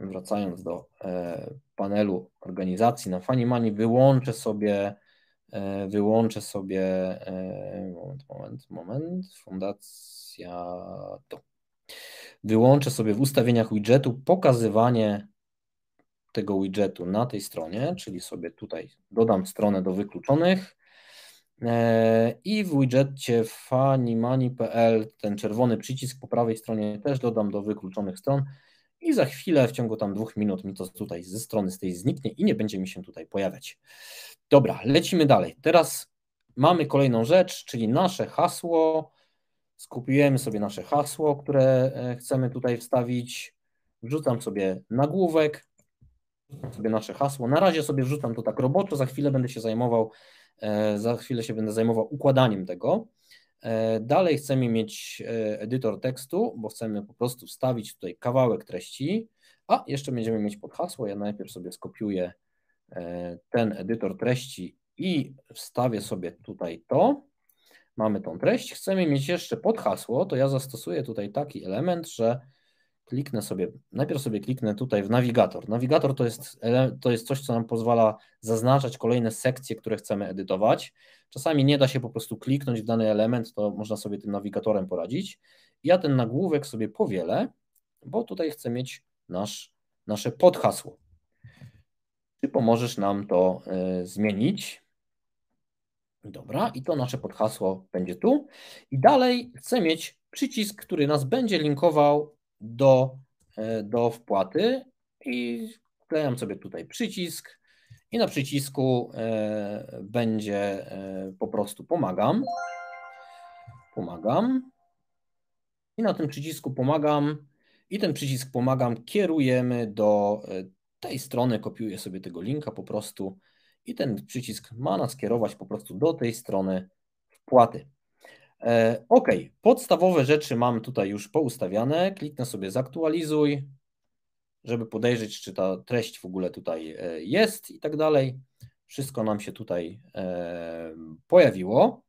wracając do e, panelu organizacji na Fanimani, wyłączę sobie E, wyłączę sobie. E, moment, moment, moment. Fundacja to. Wyłączę sobie w ustawieniach widgetu pokazywanie tego widgetu na tej stronie, czyli sobie tutaj dodam stronę do wykluczonych. E, I w widgetcie fanimani.pl ten czerwony przycisk po prawej stronie też dodam do wykluczonych stron i za chwilę, w ciągu tam dwóch minut, mi to tutaj ze strony z tej zniknie i nie będzie mi się tutaj pojawiać. Dobra, lecimy dalej. Teraz mamy kolejną rzecz, czyli nasze hasło. Skupiujemy sobie nasze hasło, które e, chcemy tutaj wstawić. Wrzucam sobie nagłówek, wrzucam sobie nasze hasło. Na razie sobie wrzucam to tak roboczo, za chwilę będę się zajmował, e, za chwilę się będę zajmował układaniem tego. E, dalej chcemy mieć e, edytor tekstu, bo chcemy po prostu wstawić tutaj kawałek treści, a jeszcze będziemy mieć pod hasło. Ja najpierw sobie skopiuję e, ten edytor treści i wstawię sobie tutaj to. Mamy tą treść. Chcemy mieć jeszcze pod hasło, to ja zastosuję tutaj taki element, że kliknę sobie, najpierw sobie kliknę tutaj w nawigator. Nawigator to jest, to jest coś, co nam pozwala zaznaczać kolejne sekcje, które chcemy edytować. Czasami nie da się po prostu kliknąć w dany element, to można sobie tym nawigatorem poradzić. Ja ten nagłówek sobie powielę, bo tutaj chcę mieć nasz, nasze podhasło. Ty pomożesz nam to y, zmienić. Dobra, i to nasze podhasło będzie tu. I dalej chcę mieć przycisk, który nas będzie linkował do, e, do wpłaty i wklejam sobie tutaj przycisk i na przycisku e, będzie e, po prostu pomagam, pomagam i na tym przycisku pomagam i ten przycisk pomagam kierujemy do tej strony, kopiuję sobie tego linka po prostu i ten przycisk ma nas kierować po prostu do tej strony wpłaty. E, ok, podstawowe rzeczy mam tutaj już poustawiane. Kliknę sobie zaktualizuj, żeby podejrzeć, czy ta treść w ogóle tutaj e, jest i tak dalej. Wszystko nam się tutaj e, pojawiło.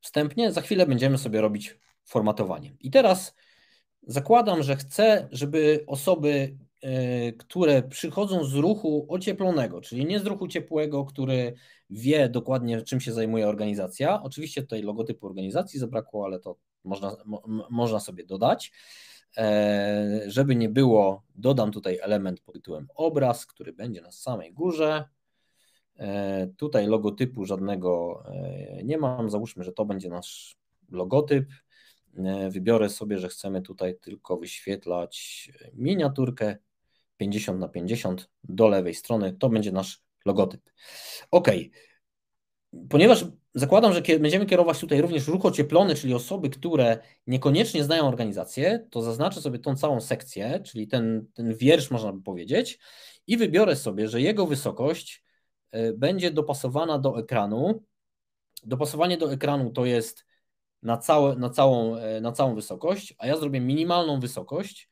Wstępnie za chwilę będziemy sobie robić formatowanie. I teraz zakładam, że chcę, żeby osoby E, które przychodzą z ruchu ocieplonego, czyli nie z ruchu ciepłego, który wie dokładnie, czym się zajmuje organizacja. Oczywiście tutaj logotypu organizacji zabrakło, ale to można, mo, można sobie dodać. E, żeby nie było, dodam tutaj element pod tytułem obraz, który będzie na samej górze. E, tutaj logotypu żadnego nie mam. Załóżmy, że to będzie nasz logotyp. Wybiorę sobie, że chcemy tutaj tylko wyświetlać miniaturkę 50 na 50 do lewej strony. To będzie nasz logotyp. Ok. Ponieważ zakładam, że będziemy kierować tutaj również ruch ocieplony, czyli osoby, które niekoniecznie znają organizację, to zaznaczę sobie tą całą sekcję, czyli ten, ten wiersz, można by powiedzieć, i wybiorę sobie, że jego wysokość e, będzie dopasowana do ekranu. Dopasowanie do ekranu to jest na, całe, na, całą, e, na całą wysokość, a ja zrobię minimalną wysokość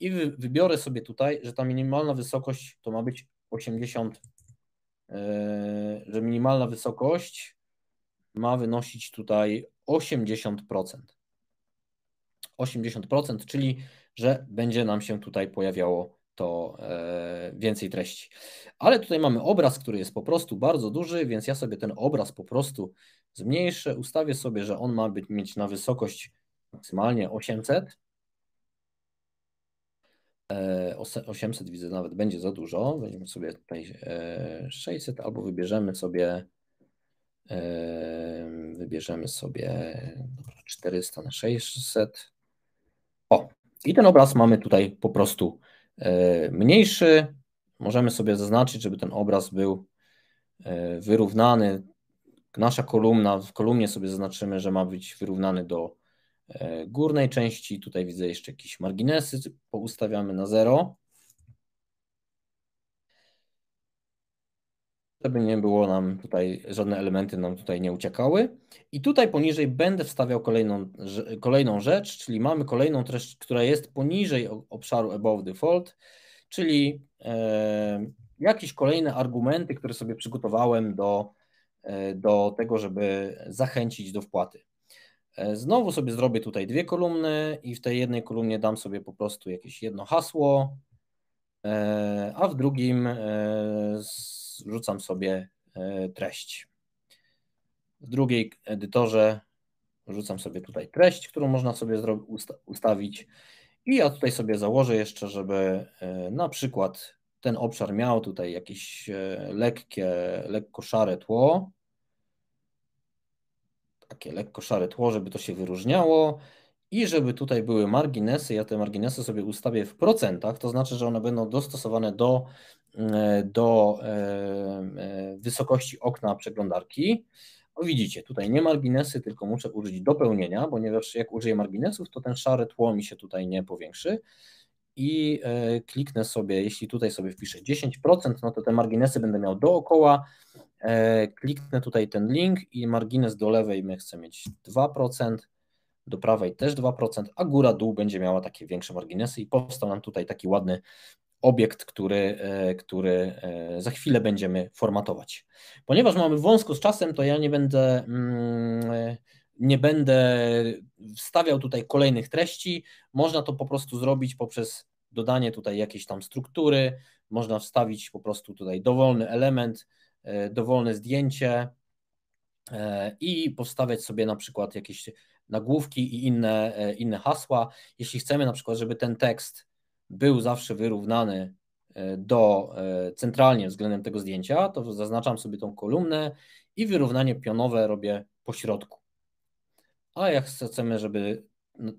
i wy, wybiorę sobie tutaj, że ta minimalna wysokość to ma być 80, yy, e, że minimalna wysokość ma wynosić tutaj 80%. 80%, czyli że będzie nam się tutaj pojawiało to e, więcej treści. Ale tutaj mamy obraz, który jest po prostu bardzo duży, więc ja sobie ten obraz po prostu zmniejszę, ustawię sobie, że on ma być, mieć na wysokość maksymalnie 800 800 e, widzę nawet będzie za dużo. będziemy sobie tutaj 600 e, albo wybierzemy sobie e, wybierzemy sobie 400 na 600. O, i ten obraz mamy tutaj po prostu mniejszy. Możemy sobie zaznaczyć, żeby ten obraz był wyrównany. Nasza kolumna, w kolumnie sobie zaznaczymy, że ma być wyrównany do E, górnej części. Tutaj widzę jeszcze jakieś marginesy, poustawiamy na zero, żeby nie było nam tutaj, żadne elementy nam tutaj nie uciekały. I tutaj poniżej będę wstawiał kolejną, kolejną rzecz, czyli mamy kolejną treść, która jest poniżej obszaru above default, czyli e, jakieś kolejne argumenty, które sobie przygotowałem do, e, do tego, żeby zachęcić do wpłaty. E, znowu sobie zrobię tutaj dwie kolumny i w tej jednej kolumnie dam sobie po prostu jakieś jedno hasło, e, a w drugim e, rzucam sobie treść. W drugiej edytorze rzucam sobie tutaj treść, którą można sobie ustawić i ja tutaj sobie założę jeszcze, żeby na przykład ten obszar miał tutaj jakieś lekkie, lekko szare tło, takie lekko szare tło, żeby to się wyróżniało i żeby tutaj były marginesy. Ja te marginesy sobie ustawię w procentach, to znaczy, że one będą dostosowane do, mm, do e, e, wysokości okna przeglądarki. o widzicie, tutaj nie marginesy, tylko muszę użyć dopełnienia, ponieważ jak użyję marginesów, to ten szare tło mi się tutaj nie powiększy. I e, kliknę sobie, jeśli tutaj sobie wpiszę 10%, no to te marginesy będę miał dookoła, E, kliknę tutaj ten link i margines do lewej my chcemy mieć 2%, do prawej też 2%, a góra dół będzie miała takie większe marginesy i powstał nam tutaj taki ładny obiekt, który, e, który e, za chwilę będziemy formatować. Ponieważ mamy wąsko z czasem, to ja nie będę mm, nie będę wstawiał tutaj kolejnych treści. Można to po prostu zrobić poprzez dodanie tutaj jakiejś tam struktury, można wstawić po prostu tutaj dowolny element, E, dowolne zdjęcie e, i postawiać sobie na przykład jakieś nagłówki i inne, e, inne hasła. Jeśli chcemy na przykład, żeby ten tekst był zawsze wyrównany do centralnie względem tego zdjęcia, to zaznaczam sobie tą kolumnę i wyrównanie pionowe robię po środku. A jak chcemy, żeby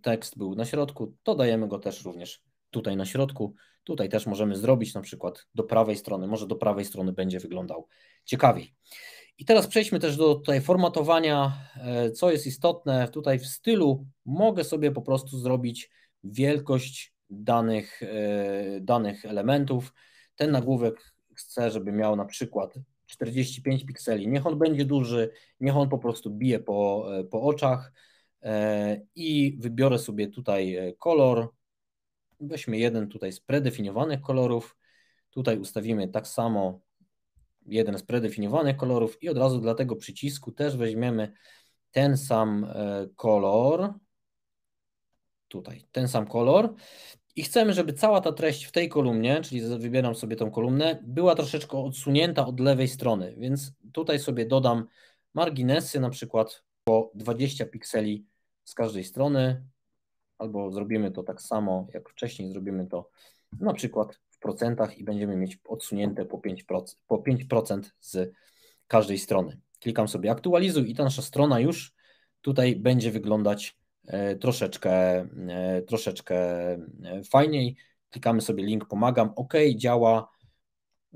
tekst był na środku, to dajemy go też również tutaj na środku, Tutaj też możemy zrobić na przykład do prawej strony, może do prawej strony będzie wyglądał ciekawiej. I teraz przejdźmy też do tutaj formatowania, e, co jest istotne. Tutaj w stylu mogę sobie po prostu zrobić wielkość danych, e, danych elementów. Ten nagłówek chcę, żeby miał na przykład 45 pikseli. Niech on będzie duży, niech on po prostu bije po, e, po oczach i wybiorę sobie tutaj kolor, Weźmy jeden tutaj z predefiniowanych kolorów. Tutaj ustawimy tak samo jeden z predefiniowanych kolorów i od razu dla tego przycisku też weźmiemy ten sam e, kolor. Tutaj, ten sam kolor. I chcemy, żeby cała ta treść w tej kolumnie, czyli wybieram sobie tą kolumnę, była troszeczkę odsunięta od lewej strony, więc tutaj sobie dodam marginesy, na przykład po 20 pikseli z każdej strony, albo zrobimy to tak samo jak wcześniej, zrobimy to na przykład w procentach i będziemy mieć odsunięte po 5%, po 5% z każdej strony. Klikam sobie aktualizuj i ta nasza strona już tutaj będzie wyglądać e, troszeczkę, e, troszeczkę e, fajniej. Klikamy sobie link pomagam, ok, działa,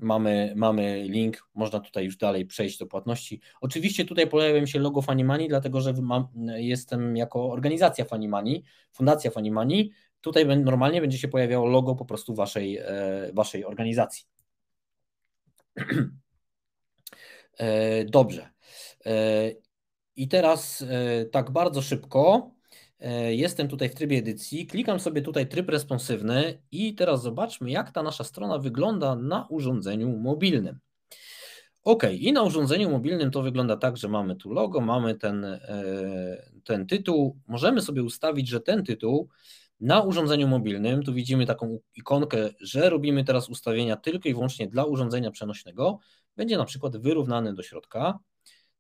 Mamy, mamy link, można tutaj już dalej przejść do płatności. Oczywiście tutaj pojawia się logo Fanimani, dlatego że mam, jestem jako organizacja Fanimani, fundacja Fanimani. Tutaj normalnie będzie się pojawiało logo po prostu waszej, e, waszej organizacji. E, dobrze. E, I teraz tak bardzo szybko E, jestem tutaj w trybie edycji, klikam sobie tutaj tryb responsywny i teraz zobaczmy, jak ta nasza strona wygląda na urządzeniu mobilnym. OK, i na urządzeniu mobilnym to wygląda tak, że mamy tu logo, mamy ten, e, ten tytuł. Możemy sobie ustawić, że ten tytuł na urządzeniu mobilnym, tu widzimy taką ikonkę, że robimy teraz ustawienia tylko i wyłącznie dla urządzenia przenośnego, będzie na przykład wyrównany do środka.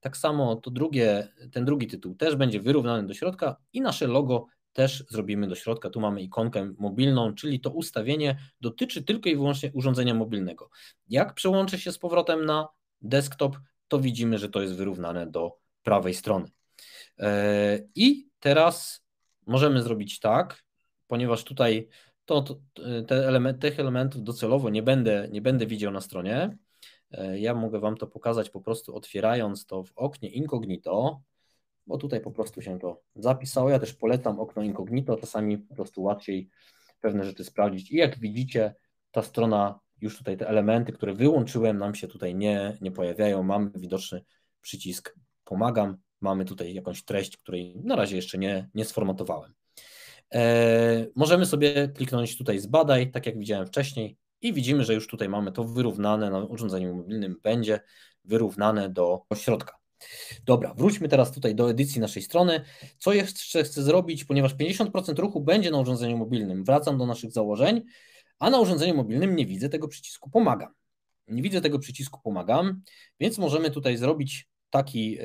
Tak samo to drugie, ten drugi tytuł też będzie wyrównany do środka i nasze logo też zrobimy do środka. Tu mamy ikonkę mobilną, czyli to ustawienie dotyczy tylko i wyłącznie urządzenia mobilnego. Jak przełączę się z powrotem na desktop, to widzimy, że to jest wyrównane do prawej strony. E, I teraz możemy zrobić tak, ponieważ tutaj to, to te element, tych elementów docelowo nie będę, nie będę widział na stronie. E, ja mogę Wam to pokazać po prostu otwierając to w oknie incognito, bo tutaj po prostu się to zapisało. Ja też polecam okno incognito, czasami po prostu łatwiej pewne rzeczy sprawdzić. I jak widzicie, ta strona, już tutaj te elementy, które wyłączyłem, nam się tutaj nie, nie pojawiają. Mamy widoczny przycisk pomagam, mamy tutaj jakąś treść, której na razie jeszcze nie, nie sformatowałem. E, możemy sobie kliknąć tutaj zbadaj, tak jak widziałem wcześniej, i widzimy, że już tutaj mamy to wyrównane na no, urządzeniu mobilnym, będzie wyrównane do środka. Dobra, wróćmy teraz tutaj do edycji naszej strony. Co jeszcze chcę zrobić, ponieważ 50% ruchu będzie na urządzeniu mobilnym. Wracam do naszych założeń, a na urządzeniu mobilnym nie widzę tego przycisku pomagam. Nie widzę tego przycisku pomagam, więc możemy tutaj zrobić taki, e,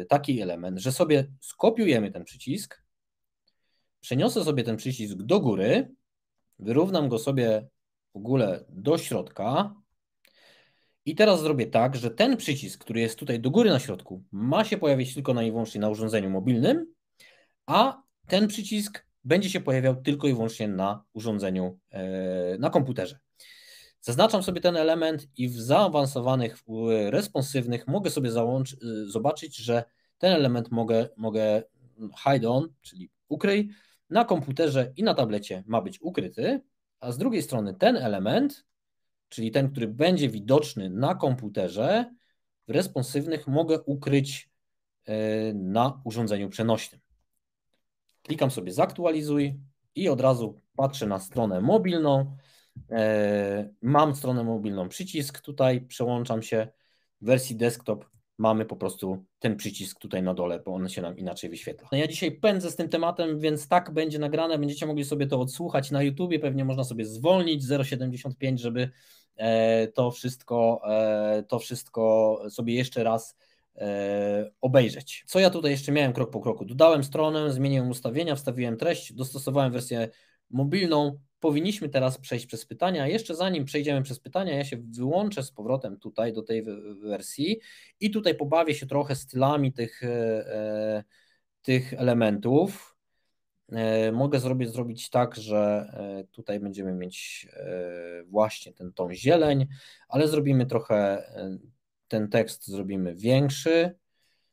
e, taki element, że sobie skopiujemy ten przycisk, przeniosę sobie ten przycisk do góry, wyrównam go sobie w ogóle do środka. I teraz zrobię tak, że ten przycisk, który jest tutaj do góry na środku, ma się pojawić tylko na i wyłącznie na urządzeniu mobilnym, a ten przycisk będzie się pojawiał tylko i wyłącznie na urządzeniu, e, na komputerze. Zaznaczam sobie ten element i w zaawansowanych w responsywnych mogę sobie załącz, e, zobaczyć, że ten element mogę, mogę hide on, czyli ukryj, na komputerze i na tablecie ma być ukryty, a z drugiej strony ten element, czyli ten, który będzie widoczny na komputerze, w responsywnych mogę ukryć e, na urządzeniu przenośnym. Klikam sobie zaktualizuj i od razu patrzę na stronę mobilną. E, mam stronę mobilną, przycisk tutaj, przełączam się w wersji desktop mamy po prostu ten przycisk tutaj na dole, bo on się nam inaczej wyświetla. No ja dzisiaj pędzę z tym tematem, więc tak będzie nagrane, będziecie mogli sobie to odsłuchać na YouTubie, pewnie można sobie zwolnić 0,75, żeby e, to wszystko, e, to wszystko sobie jeszcze raz e, obejrzeć. Co ja tutaj jeszcze miałem krok po kroku? Dodałem stronę, zmieniłem ustawienia, wstawiłem treść, dostosowałem wersję mobilną, powinniśmy teraz przejść przez pytania. Jeszcze zanim przejdziemy przez pytania, ja się wyłączę z powrotem tutaj do tej wersji i tutaj pobawię się trochę stylami tych, e, e, tych elementów. E, mogę zrobić, zrobić tak, że tutaj będziemy mieć właśnie ten tą zieleń, ale zrobimy trochę, ten tekst zrobimy większy,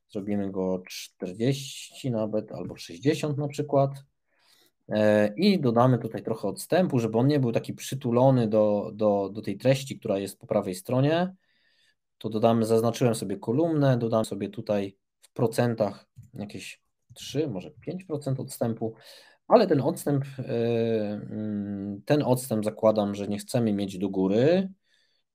zrobimy go 40 nawet albo 60 na przykład. E, i dodamy tutaj trochę odstępu, żeby on nie był taki przytulony do, do, do tej treści, która jest po prawej stronie. To dodamy, zaznaczyłem sobie kolumnę, dodam sobie tutaj w procentach jakieś 3, może 5% odstępu, ale ten odstęp, e, mm, ten odstęp zakładam, że nie chcemy mieć do góry,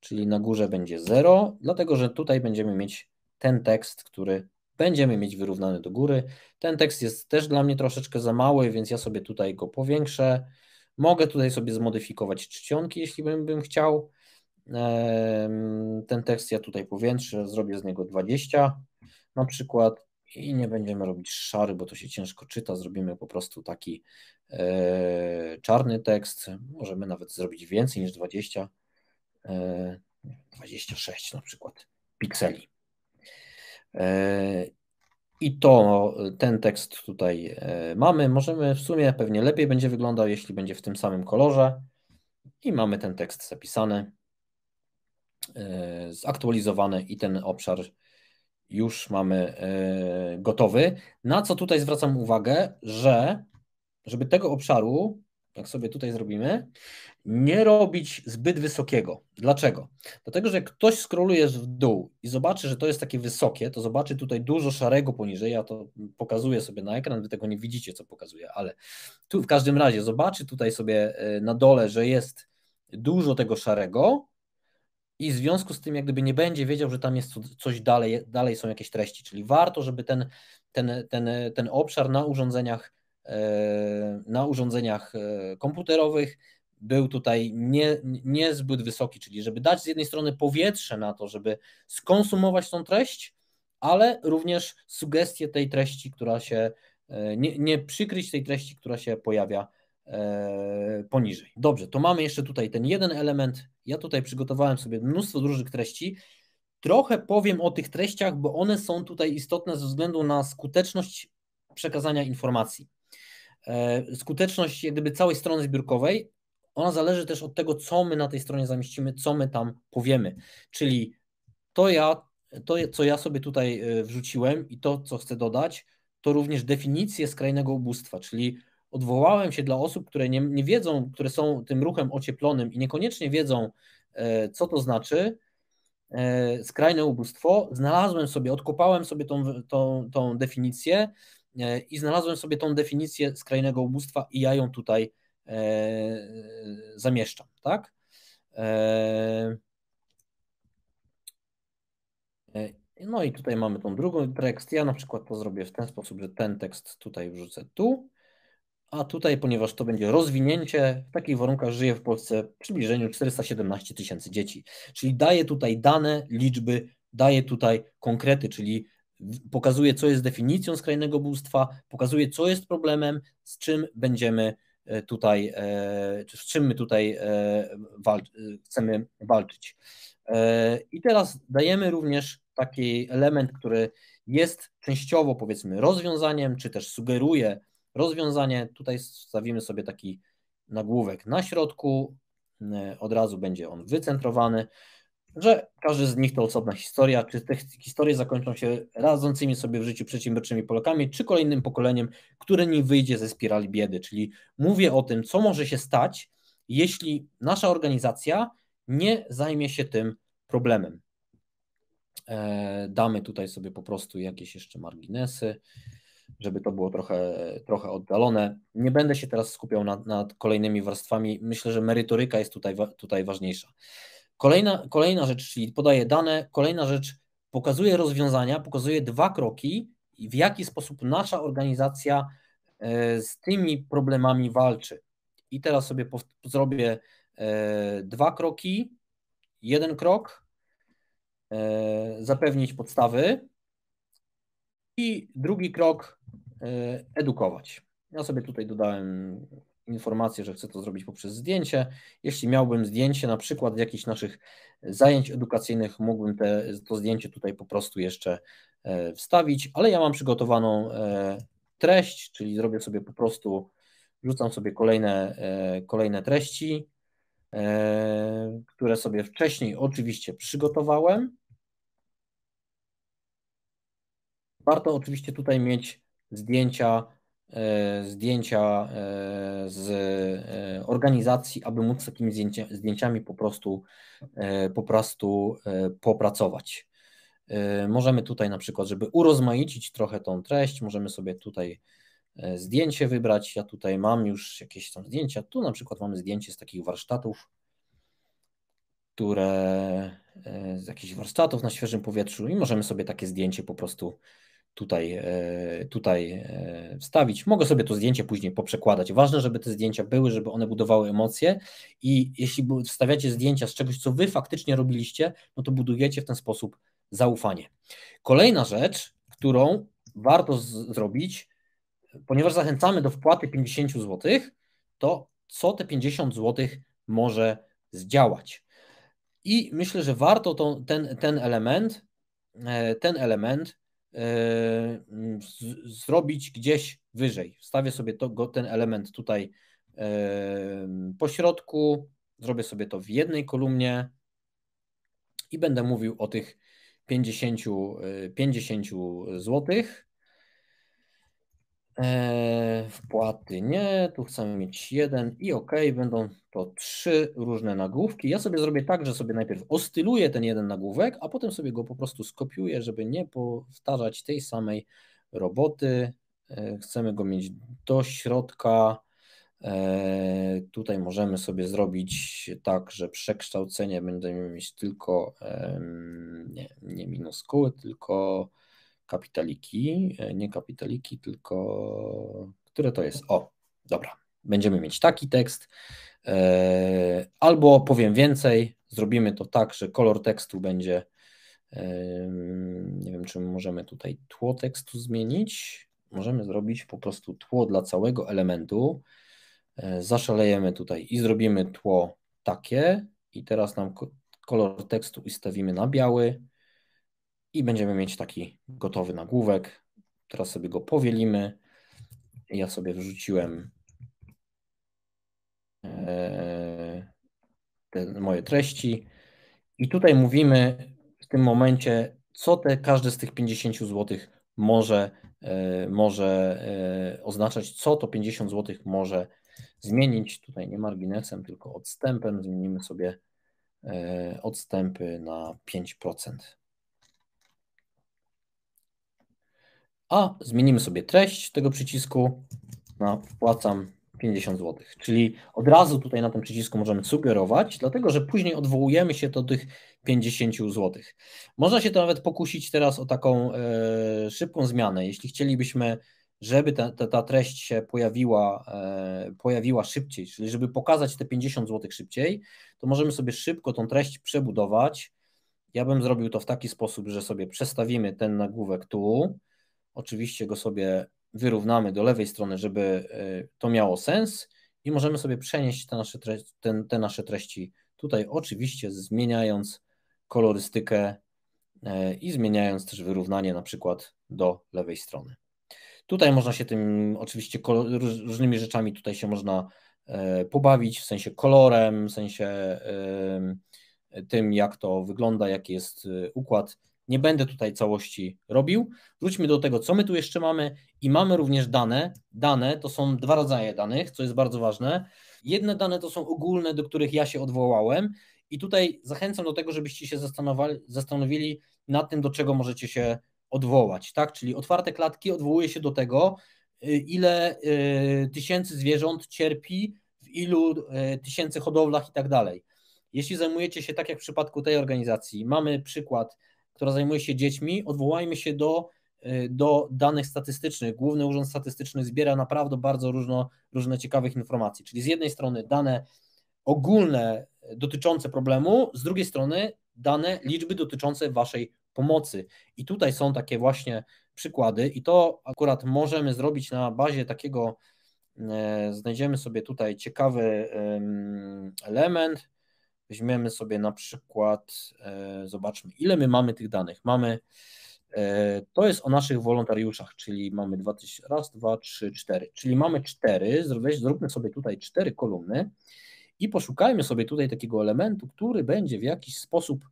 czyli na górze będzie 0, dlatego że tutaj będziemy mieć ten tekst, który będziemy mieć wyrównany do góry. Ten tekst jest też dla mnie troszeczkę za mały, więc ja sobie tutaj go powiększę. Mogę tutaj sobie zmodyfikować czcionki, jeśli bym, bym chciał. Ten tekst ja tutaj powiększę, zrobię z niego 20 na przykład i nie będziemy robić szary, bo to się ciężko czyta. Zrobimy po prostu taki e, czarny tekst. Możemy nawet zrobić więcej niż 20, 26 e, na przykład pikseli. E, I to, ten tekst tutaj e, mamy. Możemy w sumie, pewnie lepiej będzie wyglądał, jeśli będzie w tym samym kolorze. I mamy ten tekst zapisany, e, zaktualizowany i ten obszar już mamy gotowy. Na co tutaj zwracam uwagę, że żeby tego obszaru, jak sobie tutaj zrobimy, nie robić zbyt wysokiego. Dlaczego? Dlatego, że jak ktoś skroluje w dół i zobaczy, że to jest takie wysokie, to zobaczy tutaj dużo szarego poniżej. Ja to pokazuję sobie na ekran, wy tego nie widzicie, co pokazuję, ale tu w każdym razie zobaczy tutaj sobie e, na dole, że jest dużo tego szarego i w związku z tym jak gdyby nie będzie wiedział, że tam jest coś dalej, dalej są jakieś treści, czyli warto, żeby ten, ten, ten, ten obszar na urządzeniach e, na urządzeniach e, komputerowych był tutaj nie, niezbyt wysoki, czyli żeby dać z jednej strony powietrze na to, żeby skonsumować tą treść, ale również sugestie tej treści, która się, e, nie, nie przykryć tej treści, która się pojawia e, poniżej. Dobrze, to mamy jeszcze tutaj ten jeden element. Ja tutaj przygotowałem sobie mnóstwo różnych treści. Trochę powiem o tych treściach, bo one są tutaj istotne ze względu na skuteczność przekazania informacji. E, skuteczność jak gdyby całej strony zbiórkowej, ona zależy też od tego, co my na tej stronie zamieścimy, co my tam powiemy. Czyli to, ja, to co ja sobie tutaj e, wrzuciłem i to, co chcę dodać, to również definicję skrajnego ubóstwa, czyli odwołałem się dla osób, które nie, nie wiedzą, które są tym ruchem ocieplonym i niekoniecznie wiedzą, e, co to znaczy, e, skrajne ubóstwo, znalazłem sobie, odkopałem sobie tą, tą, tą definicję i znalazłem sobie tą definicję skrajnego ubóstwa i ja ją tutaj E, zamieszczam, tak? E, e, no i tutaj mamy tą drugą tekst. Ja na przykład to zrobię w ten sposób, że ten tekst tutaj wrzucę tu, a tutaj, ponieważ to będzie rozwinięcie, w takich warunkach żyje w Polsce w przybliżeniu 417 tysięcy dzieci. Czyli daję tutaj dane, liczby, daję tutaj konkrety, czyli pokazuje, co jest definicją skrajnego bóstwa, pokazuje, co jest problemem, z czym będziemy E, tutaj, e, z czym my tutaj e, chcemy walczyć. I teraz dajemy również taki element, który jest częściowo powiedzmy rozwiązaniem, czy też sugeruje rozwiązanie. Tutaj stawimy sobie taki nagłówek na środku, od razu będzie on wycentrowany że każdy z nich to osobna historia, czy te historie zakończą się radzącymi sobie w życiu przedsiębiorczymi Polakami, czy kolejnym pokoleniem, które nie wyjdzie ze spirali biedy. Czyli mówię o tym, co może się stać, jeśli nasza organizacja nie zajmie się tym problemem. E, damy tutaj sobie po prostu jakieś jeszcze marginesy, żeby to było trochę, trochę oddalone. Nie będę się teraz skupiał nad, nad kolejnymi warstwami. Myślę, że merytoryka jest tutaj, tutaj ważniejsza. Kolejna, kolejna rzecz, czyli podaje dane, kolejna rzecz pokazuje rozwiązania, pokazuje dwa kroki, w jaki sposób nasza organizacja e, z tymi problemami walczy. I teraz sobie zrobię e, dwa kroki. Jeden krok e, zapewnić podstawy i drugi krok edukować. Ja sobie tutaj dodałem informację, że chcę to zrobić poprzez zdjęcie. Jeśli miałbym zdjęcie na przykład z jakichś naszych zajęć edukacyjnych, mógłbym te, to zdjęcie tutaj po prostu jeszcze e, wstawić, ale ja mam przygotowaną e, treść, czyli zrobię sobie po prostu, rzucam sobie kolejne, e, kolejne treści, które sobie wcześniej oczywiście przygotowałem. Warto oczywiście tutaj mieć zdjęcia E, zdjęcia e, z e, organizacji, aby móc z takimi zdjęciami po prostu, po prostu popracować. Możemy tutaj na przykład, żeby urozmaicić trochę tą treść, możemy sobie tutaj zdjęcie wybrać. Ja tutaj mam już jakieś tam zdjęcia. Tu na przykład mamy zdjęcie z takich warsztatów, które z jakichś warsztatów na świeżym powietrzu i możemy sobie takie zdjęcie po prostu tutaj, e, tutaj e, wstawić. Mogę sobie to zdjęcie później poprzekładać. Ważne, żeby te zdjęcia były, żeby one budowały emocje i jeśli wstawiacie zdjęcia z czegoś, co wy faktycznie robiliście, no to budujecie w ten sposób zaufanie. Kolejna rzecz, którą warto zrobić, ponieważ zachęcamy do wpłaty 50 zł, to co te 50 zł może zdziałać? I myślę, że warto to, ten, ten element, e, ten element E, mm, zrobić gdzieś wyżej. Wstawię sobie to, go, ten element tutaj e, po środku, zrobię sobie to w jednej kolumnie i będę mówił o tych 50, 50 e, złotych. Eee, wpłaty nie, tu chcemy mieć jeden i ok, będą to trzy różne nagłówki. Ja sobie zrobię tak, że sobie najpierw ostyluję ten jeden nagłówek, a potem sobie go po prostu skopiuję, żeby nie powtarzać tej samej roboty. Eee, chcemy go mieć do środka. Eee, tutaj możemy sobie zrobić tak, że przekształcenie będziemy mieć tylko nie, nie minus kół, tylko kapitaliki, e, nie kapitaliki, tylko które to jest? O, dobra, będziemy mieć taki tekst, e, albo powiem więcej, zrobimy to tak, że kolor tekstu będzie, e, nie wiem, czy możemy tutaj tło tekstu zmienić, możemy zrobić po prostu tło dla całego elementu, zaszalejemy tutaj i zrobimy tło takie i teraz nam kolor tekstu ustawimy na biały, i będziemy mieć taki gotowy nagłówek. Teraz sobie go powielimy. Ja sobie wrzuciłem e, te moje treści. I tutaj mówimy w tym momencie, co te każde z tych 50 zł może, e, może e, oznaczać, co to 50 zł może zmienić. Tutaj nie marginesem, tylko odstępem. Zmienimy sobie odstępy na 5%. a zmienimy sobie treść tego przycisku na no, wpłacam 50 zł. Czyli od razu tutaj na tym przycisku możemy sugerować, dlatego że później odwołujemy się do tych 50 zł. Można się to nawet pokusić teraz o taką e, szybką zmianę. Jeśli chcielibyśmy, żeby ta, ta, ta treść się pojawiła, e, pojawiła szybciej, czyli żeby pokazać te 50 zł szybciej, to możemy sobie szybko tą treść przebudować. Ja bym zrobił to w taki sposób, że sobie przestawimy ten nagłówek tu, Oczywiście go sobie wyrównamy do lewej strony, żeby e, to miało sens i możemy sobie przenieść te nasze, treści, te nasze treści tutaj, oczywiście zmieniając kolorystykę e, i zmieniając też wyrównanie na przykład do lewej strony. Tutaj można się tym, oczywiście różnymi rzeczami tutaj się można e, pobawić, w sensie kolorem, w sensie tym, jak to wygląda, jaki jest układ nie będę tutaj całości robił. Wróćmy do tego, co my tu jeszcze mamy i mamy również dane. Dane to są dwa rodzaje danych, co jest bardzo ważne. Jedne dane to są ogólne, do których ja się odwołałem i tutaj zachęcam do tego, żebyście się zastanowili nad tym, do czego możecie się odwołać, tak? Czyli otwarte klatki odwołuje się do tego, y, ile y, tysięcy zwierząt cierpi, w ilu y, tysięcy hodowlach i tak dalej. Jeśli zajmujecie się tak jak w przypadku tej organizacji, mamy przykład która zajmuje się dziećmi, odwołajmy się do, y, do danych statystycznych. Główny Urząd Statystyczny zbiera naprawdę bardzo różno, różne ciekawych informacji, czyli z jednej strony dane ogólne y, dotyczące problemu, z drugiej strony dane liczby dotyczące Waszej pomocy. I tutaj są takie właśnie przykłady, i to akurat możemy zrobić na bazie takiego. Y, znajdziemy sobie tutaj ciekawy element Weźmiemy sobie na przykład, e, zobaczmy, ile my mamy tych danych. Mamy, e, to jest o naszych wolontariuszach, czyli mamy 2000, raz, dwa, trzy, cztery. Czyli mamy cztery, zróbmy sobie tutaj cztery kolumny i poszukajmy sobie tutaj takiego elementu, który będzie w jakiś sposób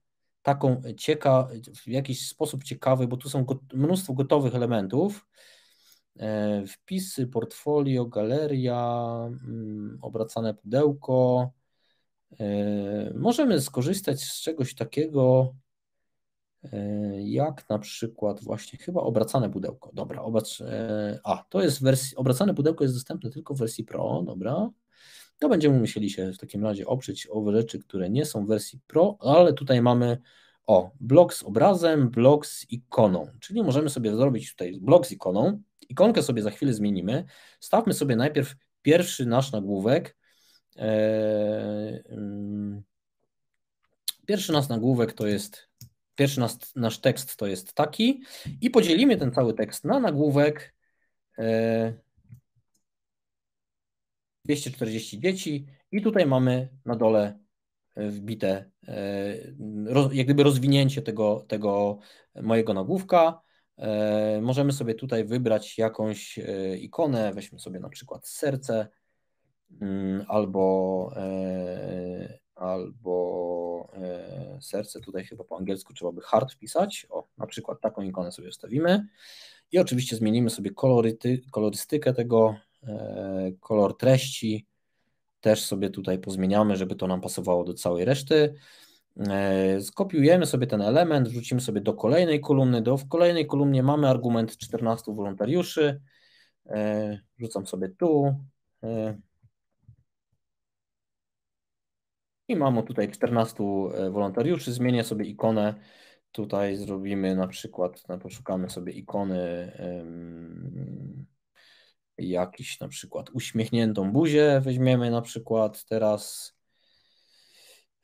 taką cieka, w jakiś sposób ciekawy, bo tu są got, mnóstwo gotowych elementów. E, wpisy, portfolio, galeria, mm, obracane pudełko, E, możemy skorzystać z czegoś takiego, e, jak na przykład właśnie chyba obracane pudełko. Dobra, Obacz, e, a to jest wersja, obracane pudełko jest dostępne tylko w wersji Pro, dobra. To będziemy musieli się w takim razie oprzeć o rzeczy, które nie są w wersji Pro, ale tutaj mamy o blok z obrazem, blok z ikoną, czyli możemy sobie zrobić tutaj blok z ikoną. Ikonkę sobie za chwilę zmienimy. Stawmy sobie najpierw pierwszy nasz nagłówek, E, mm, pierwszy nasz nagłówek to jest, pierwszy nasz, nasz tekst to jest taki i podzielimy ten cały tekst na nagłówek 240 e, dzieci i tutaj mamy na dole e, wbite, jak gdyby rozwinięcie tego, tego mojego nagłówka. Możemy sobie tutaj wybrać jakąś ikonę, weźmy sobie na przykład serce, Mm, albo, e, albo e, serce, tutaj chyba po angielsku trzeba by hard wpisać, o, na przykład taką ikonę sobie wstawimy i oczywiście zmienimy sobie koloryty, kolorystykę tego, e, kolor treści też sobie tutaj pozmieniamy, żeby to nam pasowało do całej reszty, e, skopiujemy sobie ten element, wrzucimy sobie do kolejnej kolumny, do, w kolejnej kolumnie mamy argument 14 wolontariuszy, e, wrzucam sobie tu, e, I mamy tutaj 14 e, wolontariuszy. Zmienię sobie ikonę. Tutaj zrobimy na przykład, no, poszukamy sobie ikony um, jakiś na przykład uśmiechniętą buzię. Weźmiemy na przykład teraz.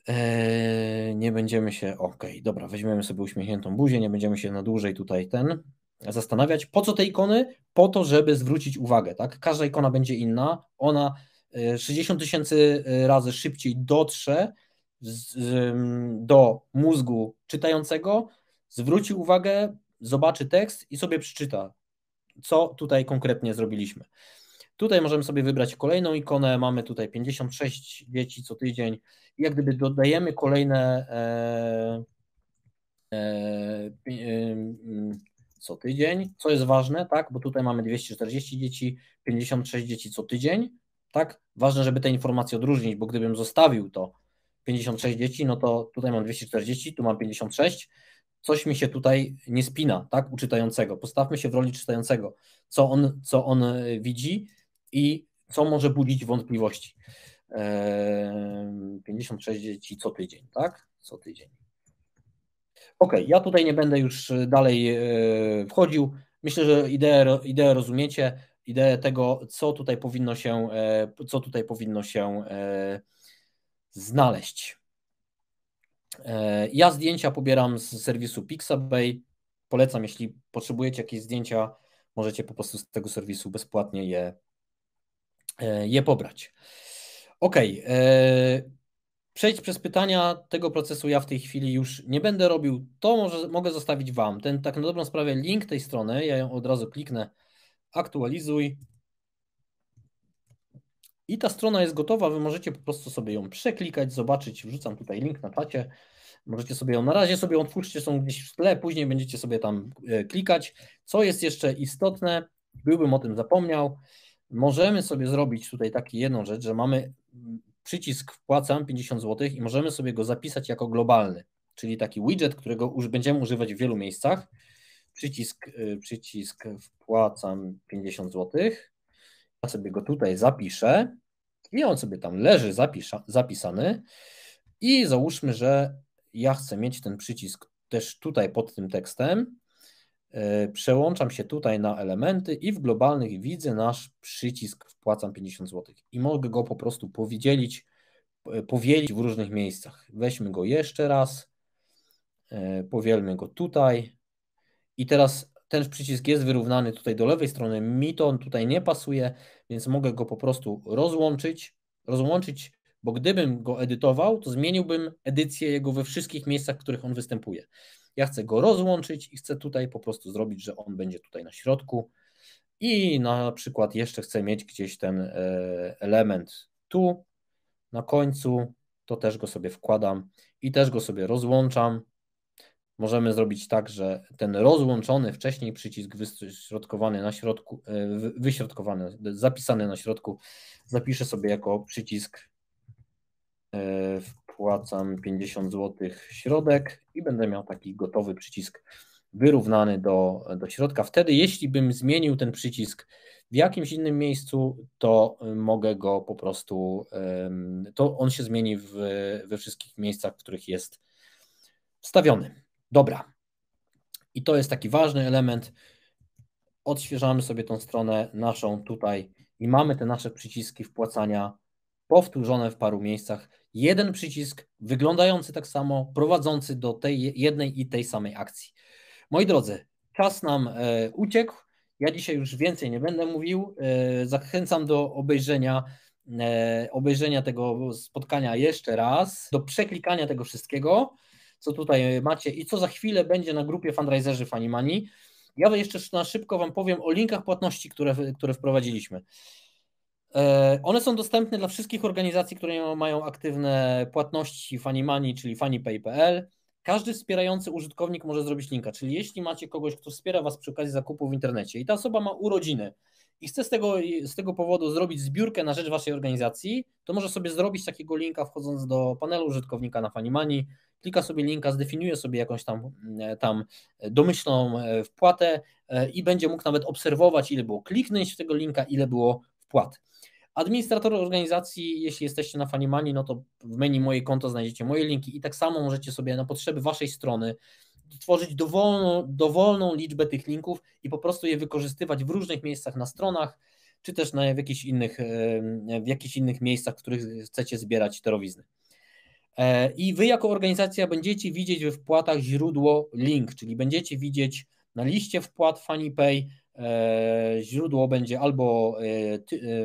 E, nie będziemy się, okej, okay, dobra, weźmiemy sobie uśmiechniętą buzię, nie będziemy się na dłużej tutaj ten zastanawiać. Po co te ikony? Po to, żeby zwrócić uwagę, tak? Każda ikona będzie inna, ona 60 tysięcy e, razy szybciej dotrze z, z, do mózgu czytającego, zwróci uwagę, zobaczy tekst i sobie przeczyta, co tutaj konkretnie zrobiliśmy. Tutaj możemy sobie wybrać kolejną ikonę. Mamy tutaj 56 dzieci co tydzień. I jak gdyby dodajemy kolejne e, e, e co tydzień, co jest ważne, tak? Bo tutaj mamy 240 dzieci, 56 dzieci co tydzień, tak? Ważne, żeby te informacje odróżnić, bo gdybym zostawił to 56 dzieci, no to tutaj mam 240, tu mam 56, coś mi się tutaj nie spina, tak, u czytającego. Postawmy się w roli czytającego, co on, co on e, widzi i co może budzić wątpliwości. 56 eee, dzieci co tydzień, tak? Co tydzień. Ok, ja tutaj nie będę już e, dalej e, wchodził. Myślę, że ideę, ideę rozumiecie ideę tego, co tutaj powinno się, e, co tutaj powinno się e, znaleźć. E, ja zdjęcia pobieram z serwisu Pixabay. Polecam, jeśli potrzebujecie jakieś zdjęcia, możecie po prostu z tego serwisu bezpłatnie je, je pobrać. Ok. Przejść przez pytania tego procesu ja w tej chwili już nie będę robił. To może, mogę zostawić Wam. Ten tak na dobrą sprawę link tej strony, ja ją od razu kliknę aktualizuj. I ta strona jest gotowa, Wy możecie po prostu sobie ją przeklikać, zobaczyć, wrzucam tutaj link na czacie, możecie sobie ją, na razie sobie otwórzcie, są gdzieś w tle, później będziecie sobie tam e, klikać. Co jest jeszcze istotne, byłbym o tym zapomniał, możemy sobie zrobić tutaj taką jedną rzecz, że mamy mm, przycisk wpłacam 50 zł i możemy sobie go zapisać jako globalny, czyli taki widget, którego już będziemy używać w wielu miejscach przycisk, y, przycisk wpłacam 50 zł. Ja sobie go tutaj zapiszę i on sobie tam leży zapisza, zapisany. I załóżmy, że ja chcę mieć ten przycisk też tutaj pod tym tekstem. Y, przełączam się tutaj na elementy i w globalnych widzę nasz przycisk wpłacam 50 zł. I mogę go po prostu powiedzieć y, powielić w różnych miejscach. Weźmy go jeszcze raz, powielmy go tutaj, i teraz ten przycisk jest wyrównany tutaj do lewej strony. Mi to on tutaj nie pasuje, więc mogę go po prostu rozłączyć. Rozłączyć, bo gdybym go edytował, to zmieniłbym edycję jego we wszystkich miejscach, w których on występuje. Ja chcę go rozłączyć i chcę tutaj po prostu zrobić, że on będzie tutaj na środku. I na przykład jeszcze chcę mieć gdzieś ten e, element tu na końcu, to też go sobie wkładam i też go sobie rozłączam możemy zrobić tak, że ten rozłączony wcześniej przycisk wyśrodkowany na środku, e, wyśrodkowany, zapisany na środku, zapiszę sobie jako przycisk e, wpłacam 50 zł środek i będę miał taki gotowy przycisk wyrównany do, do środka. Wtedy, jeśli bym zmienił ten przycisk w jakimś innym miejscu, to e, mogę go po prostu, to on się zmieni w, we wszystkich miejscach, w których jest wstawiony. Dobra. I to jest taki ważny element. Odświeżamy sobie tą stronę naszą tutaj i mamy te nasze przyciski wpłacania powtórzone w paru miejscach. Jeden przycisk wyglądający tak samo, prowadzący do tej jednej i tej samej akcji. Moi drodzy, czas nam e, uciekł. Ja dzisiaj już więcej nie będę mówił. E, zachęcam do obejrzenia, e, obejrzenia tego spotkania jeszcze raz, do przeklikania tego wszystkiego co tutaj macie i co za chwilę będzie na grupie fundraiserzy Funny Mani. Ja jeszcze na szybko Wam powiem o linkach płatności, które, które wprowadziliśmy. E, one są dostępne dla wszystkich organizacji, które mają aktywne płatności Mani, czyli fanipay.pl. Każdy wspierający użytkownik może zrobić linka, czyli jeśli macie kogoś, kto wspiera Was przy okazji zakupu w internecie i ta osoba ma urodziny, i chce z tego, z tego powodu zrobić zbiórkę na rzecz waszej organizacji, to może sobie zrobić takiego linka wchodząc do panelu użytkownika na Fanimani, klika sobie linka, zdefiniuje sobie jakąś tam, e, tam domyślną e, wpłatę e, i będzie mógł nawet obserwować, ile było kliknięć w tego linka, ile było wpłat. Administrator organizacji, jeśli jesteście na Fanimani, no to w menu moje konto znajdziecie moje linki i tak samo możecie sobie na potrzeby waszej strony tworzyć dowolną, dowolną liczbę tych linków i po prostu je wykorzystywać w różnych miejscach na stronach, czy też na, w, jakichś innych, e, w jakichś innych miejscach, w których chcecie zbierać torowizny. E, I wy jako organizacja będziecie widzieć we wpłatach źródło link, czyli będziecie widzieć na liście wpłat FunnyPay e, źródło będzie albo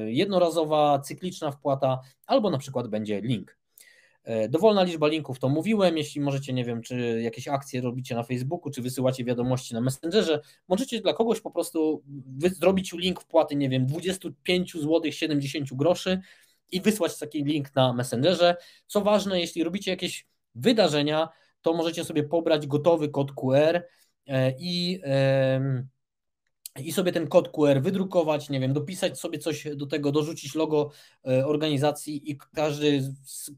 jednorazowa, cykliczna wpłata, albo na przykład będzie link. E, dowolna liczba linków, to mówiłem. Jeśli możecie, nie wiem, czy jakieś akcje robicie na Facebooku, czy wysyłacie wiadomości na Messengerze, możecie dla kogoś po prostu zrobić link wpłaty, nie wiem, 25 zł 70 groszy i wysłać taki link na Messengerze. Co ważne, jeśli robicie jakieś wydarzenia, to możecie sobie pobrać gotowy kod QR e, i. Yy, i sobie ten kod QR wydrukować, nie wiem, dopisać sobie coś do tego, dorzucić logo e, organizacji i każdy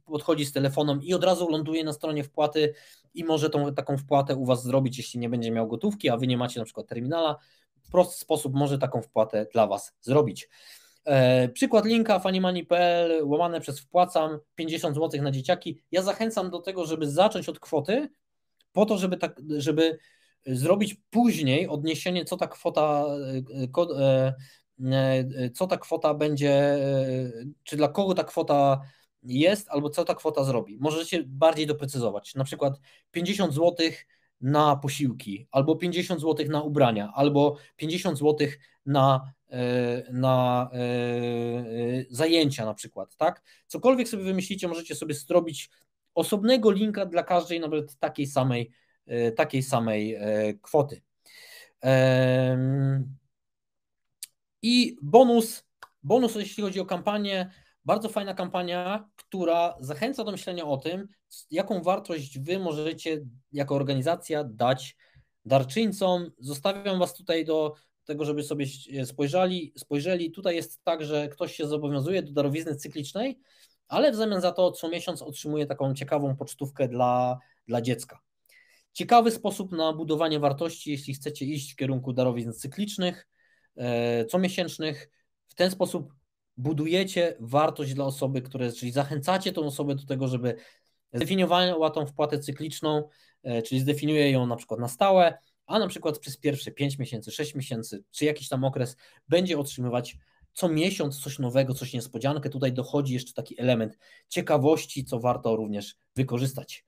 podchodzi z telefonem i od razu ląduje na stronie wpłaty i może tą taką wpłatę u Was zrobić, jeśli nie będzie miał gotówki, a Wy nie macie na przykład terminala, w prosty sposób może taką wpłatę dla Was zrobić. E, przykład linka fanimani.pl, łamane przez wpłacam, 50 zł na dzieciaki. Ja zachęcam do tego, żeby zacząć od kwoty, po to, żeby tak, żeby zrobić później odniesienie, co ta kwota, e, e, e, co ta kwota będzie, czy dla kogo ta kwota jest, albo co ta kwota zrobi. Możecie bardziej doprecyzować. Na przykład 50 zł na posiłki, albo 50 zł na ubrania, albo 50 zł na, na zajęcia na przykład, tak? Cokolwiek sobie wymyślicie, możecie sobie zrobić osobnego linka dla każdej nawet takiej samej E, takiej samej e, kwoty. I bonus, bonus jeśli chodzi o kampanię, bardzo fajna kampania, która zachęca do myślenia o tym, jaką wartość Wy możecie jako organizacja dać darczyńcom. Zostawiam Was tutaj do tego, żeby sobie e, spojrzeli. spojrzeli. Tutaj jest tak, że ktoś się zobowiązuje do darowizny cyklicznej, ale w zamian za to co miesiąc otrzymuje taką ciekawą pocztówkę dla, dla dziecka. Ciekawy sposób na budowanie wartości, jeśli chcecie iść w kierunku darowizn cyklicznych, e, comiesięcznych. W ten sposób budujecie wartość dla osoby, które, czyli zachęcacie tą osobę do tego, żeby zdefiniowała tą wpłatę cykliczną, e, czyli zdefiniuje ją na przykład na stałe, a na przykład przez pierwsze 5 miesięcy, 6 miesięcy, czy jakiś tam okres będzie otrzymywać co miesiąc coś nowego, coś niespodziankę. Tutaj dochodzi jeszcze taki element ciekawości, co warto również wykorzystać.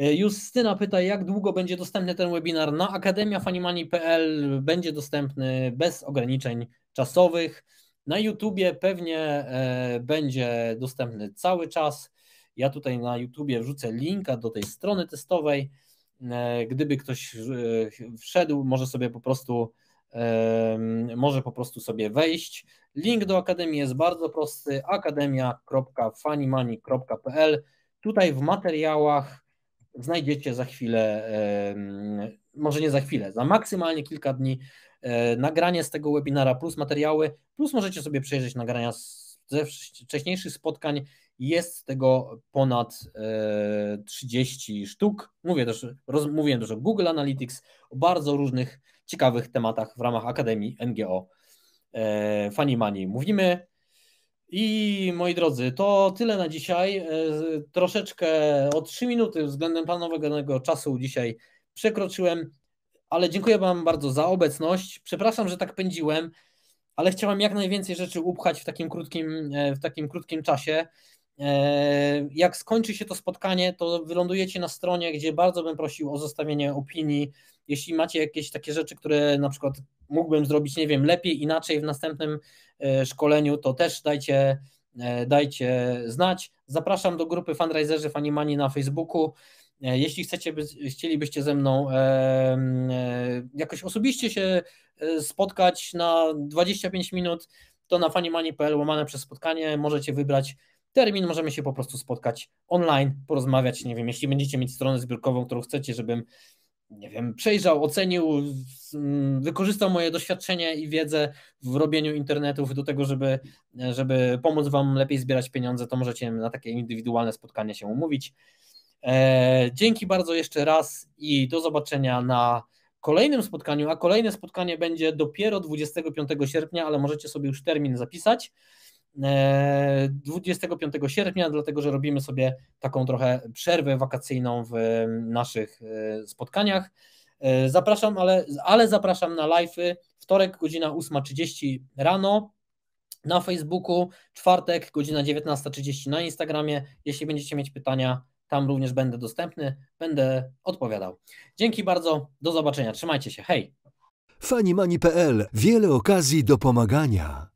E, Justyna pyta, jak długo będzie dostępny ten webinar na akademiafanimani.pl. Będzie dostępny bez ograniczeń czasowych. Na YouTubie pewnie e, będzie dostępny cały czas. Ja tutaj na YouTubie wrzucę linka do tej strony testowej. E, gdyby ktoś wszedł, może sobie po prostu może po prostu sobie wejść. Link do akademii jest bardzo prosty: akademia.fanimani.pl. Tutaj w materiałach znajdziecie za chwilę, może nie za chwilę, za maksymalnie kilka dni e, nagranie z tego webinara plus materiały, plus możecie sobie przejrzeć nagrania ze wcześniejszych spotkań. Jest z tego ponad 30 e, sztuk. Mówię też, roz, mówiłem też o Google Analytics, o bardzo różnych ciekawych tematach w ramach Akademii NGO. E, Funny Money. Mówimy i moi drodzy, to tyle na dzisiaj. E, troszeczkę o 3 minuty względem planowanego czasu dzisiaj przekroczyłem, ale dziękuję Wam bardzo za obecność. Przepraszam, że tak pędziłem, ale chciałem jak najwięcej rzeczy upchać w takim krótkim, e, w takim krótkim czasie. E, jak skończy się to spotkanie, to wylądujecie na stronie, gdzie bardzo bym prosił o zostawienie opinii. Jeśli macie jakieś takie rzeczy, które na przykład mógłbym zrobić, nie wiem, lepiej, inaczej w następnym e, szkoleniu, to też dajcie, e, dajcie znać. Zapraszam do grupy fundraiserzy Fanimani na Facebooku. E, jeśli chcecie, chcielibyście ze mną jakoś osobiście się spotkać na 25 minut, to na fanimani.pl łamane przez spotkanie możecie wybrać termin, możemy się po prostu spotkać online, porozmawiać, nie wiem, jeśli będziecie mieć stronę zbiórkową, którą chcecie, żebym nie wiem, przejrzał, ocenił, mm, wykorzystał moje doświadczenie i wiedzę w robieniu internetów do tego, żeby, żeby pomóc Wam lepiej zbierać pieniądze, to możecie na takie indywidualne spotkanie się umówić. E, dzięki bardzo jeszcze raz i do zobaczenia na kolejnym spotkaniu, a kolejne spotkanie będzie dopiero 25 sierpnia, ale możecie sobie już termin zapisać. 25 e, sierpnia, dlatego że robimy sobie taką trochę przerwę wakacyjną w e, naszych e, spotkaniach. Zapraszam, ale, ale zapraszam na live'y. Wtorek, godzina 8.30 rano na Facebooku, czwartek, godzina 19.30 na Instagramie. Jeśli będziecie mieć pytania, tam również będę dostępny, będę odpowiadał. Dzięki bardzo, do zobaczenia, trzymajcie się, hej! Fanimani.pl Wiele okazji do pomagania.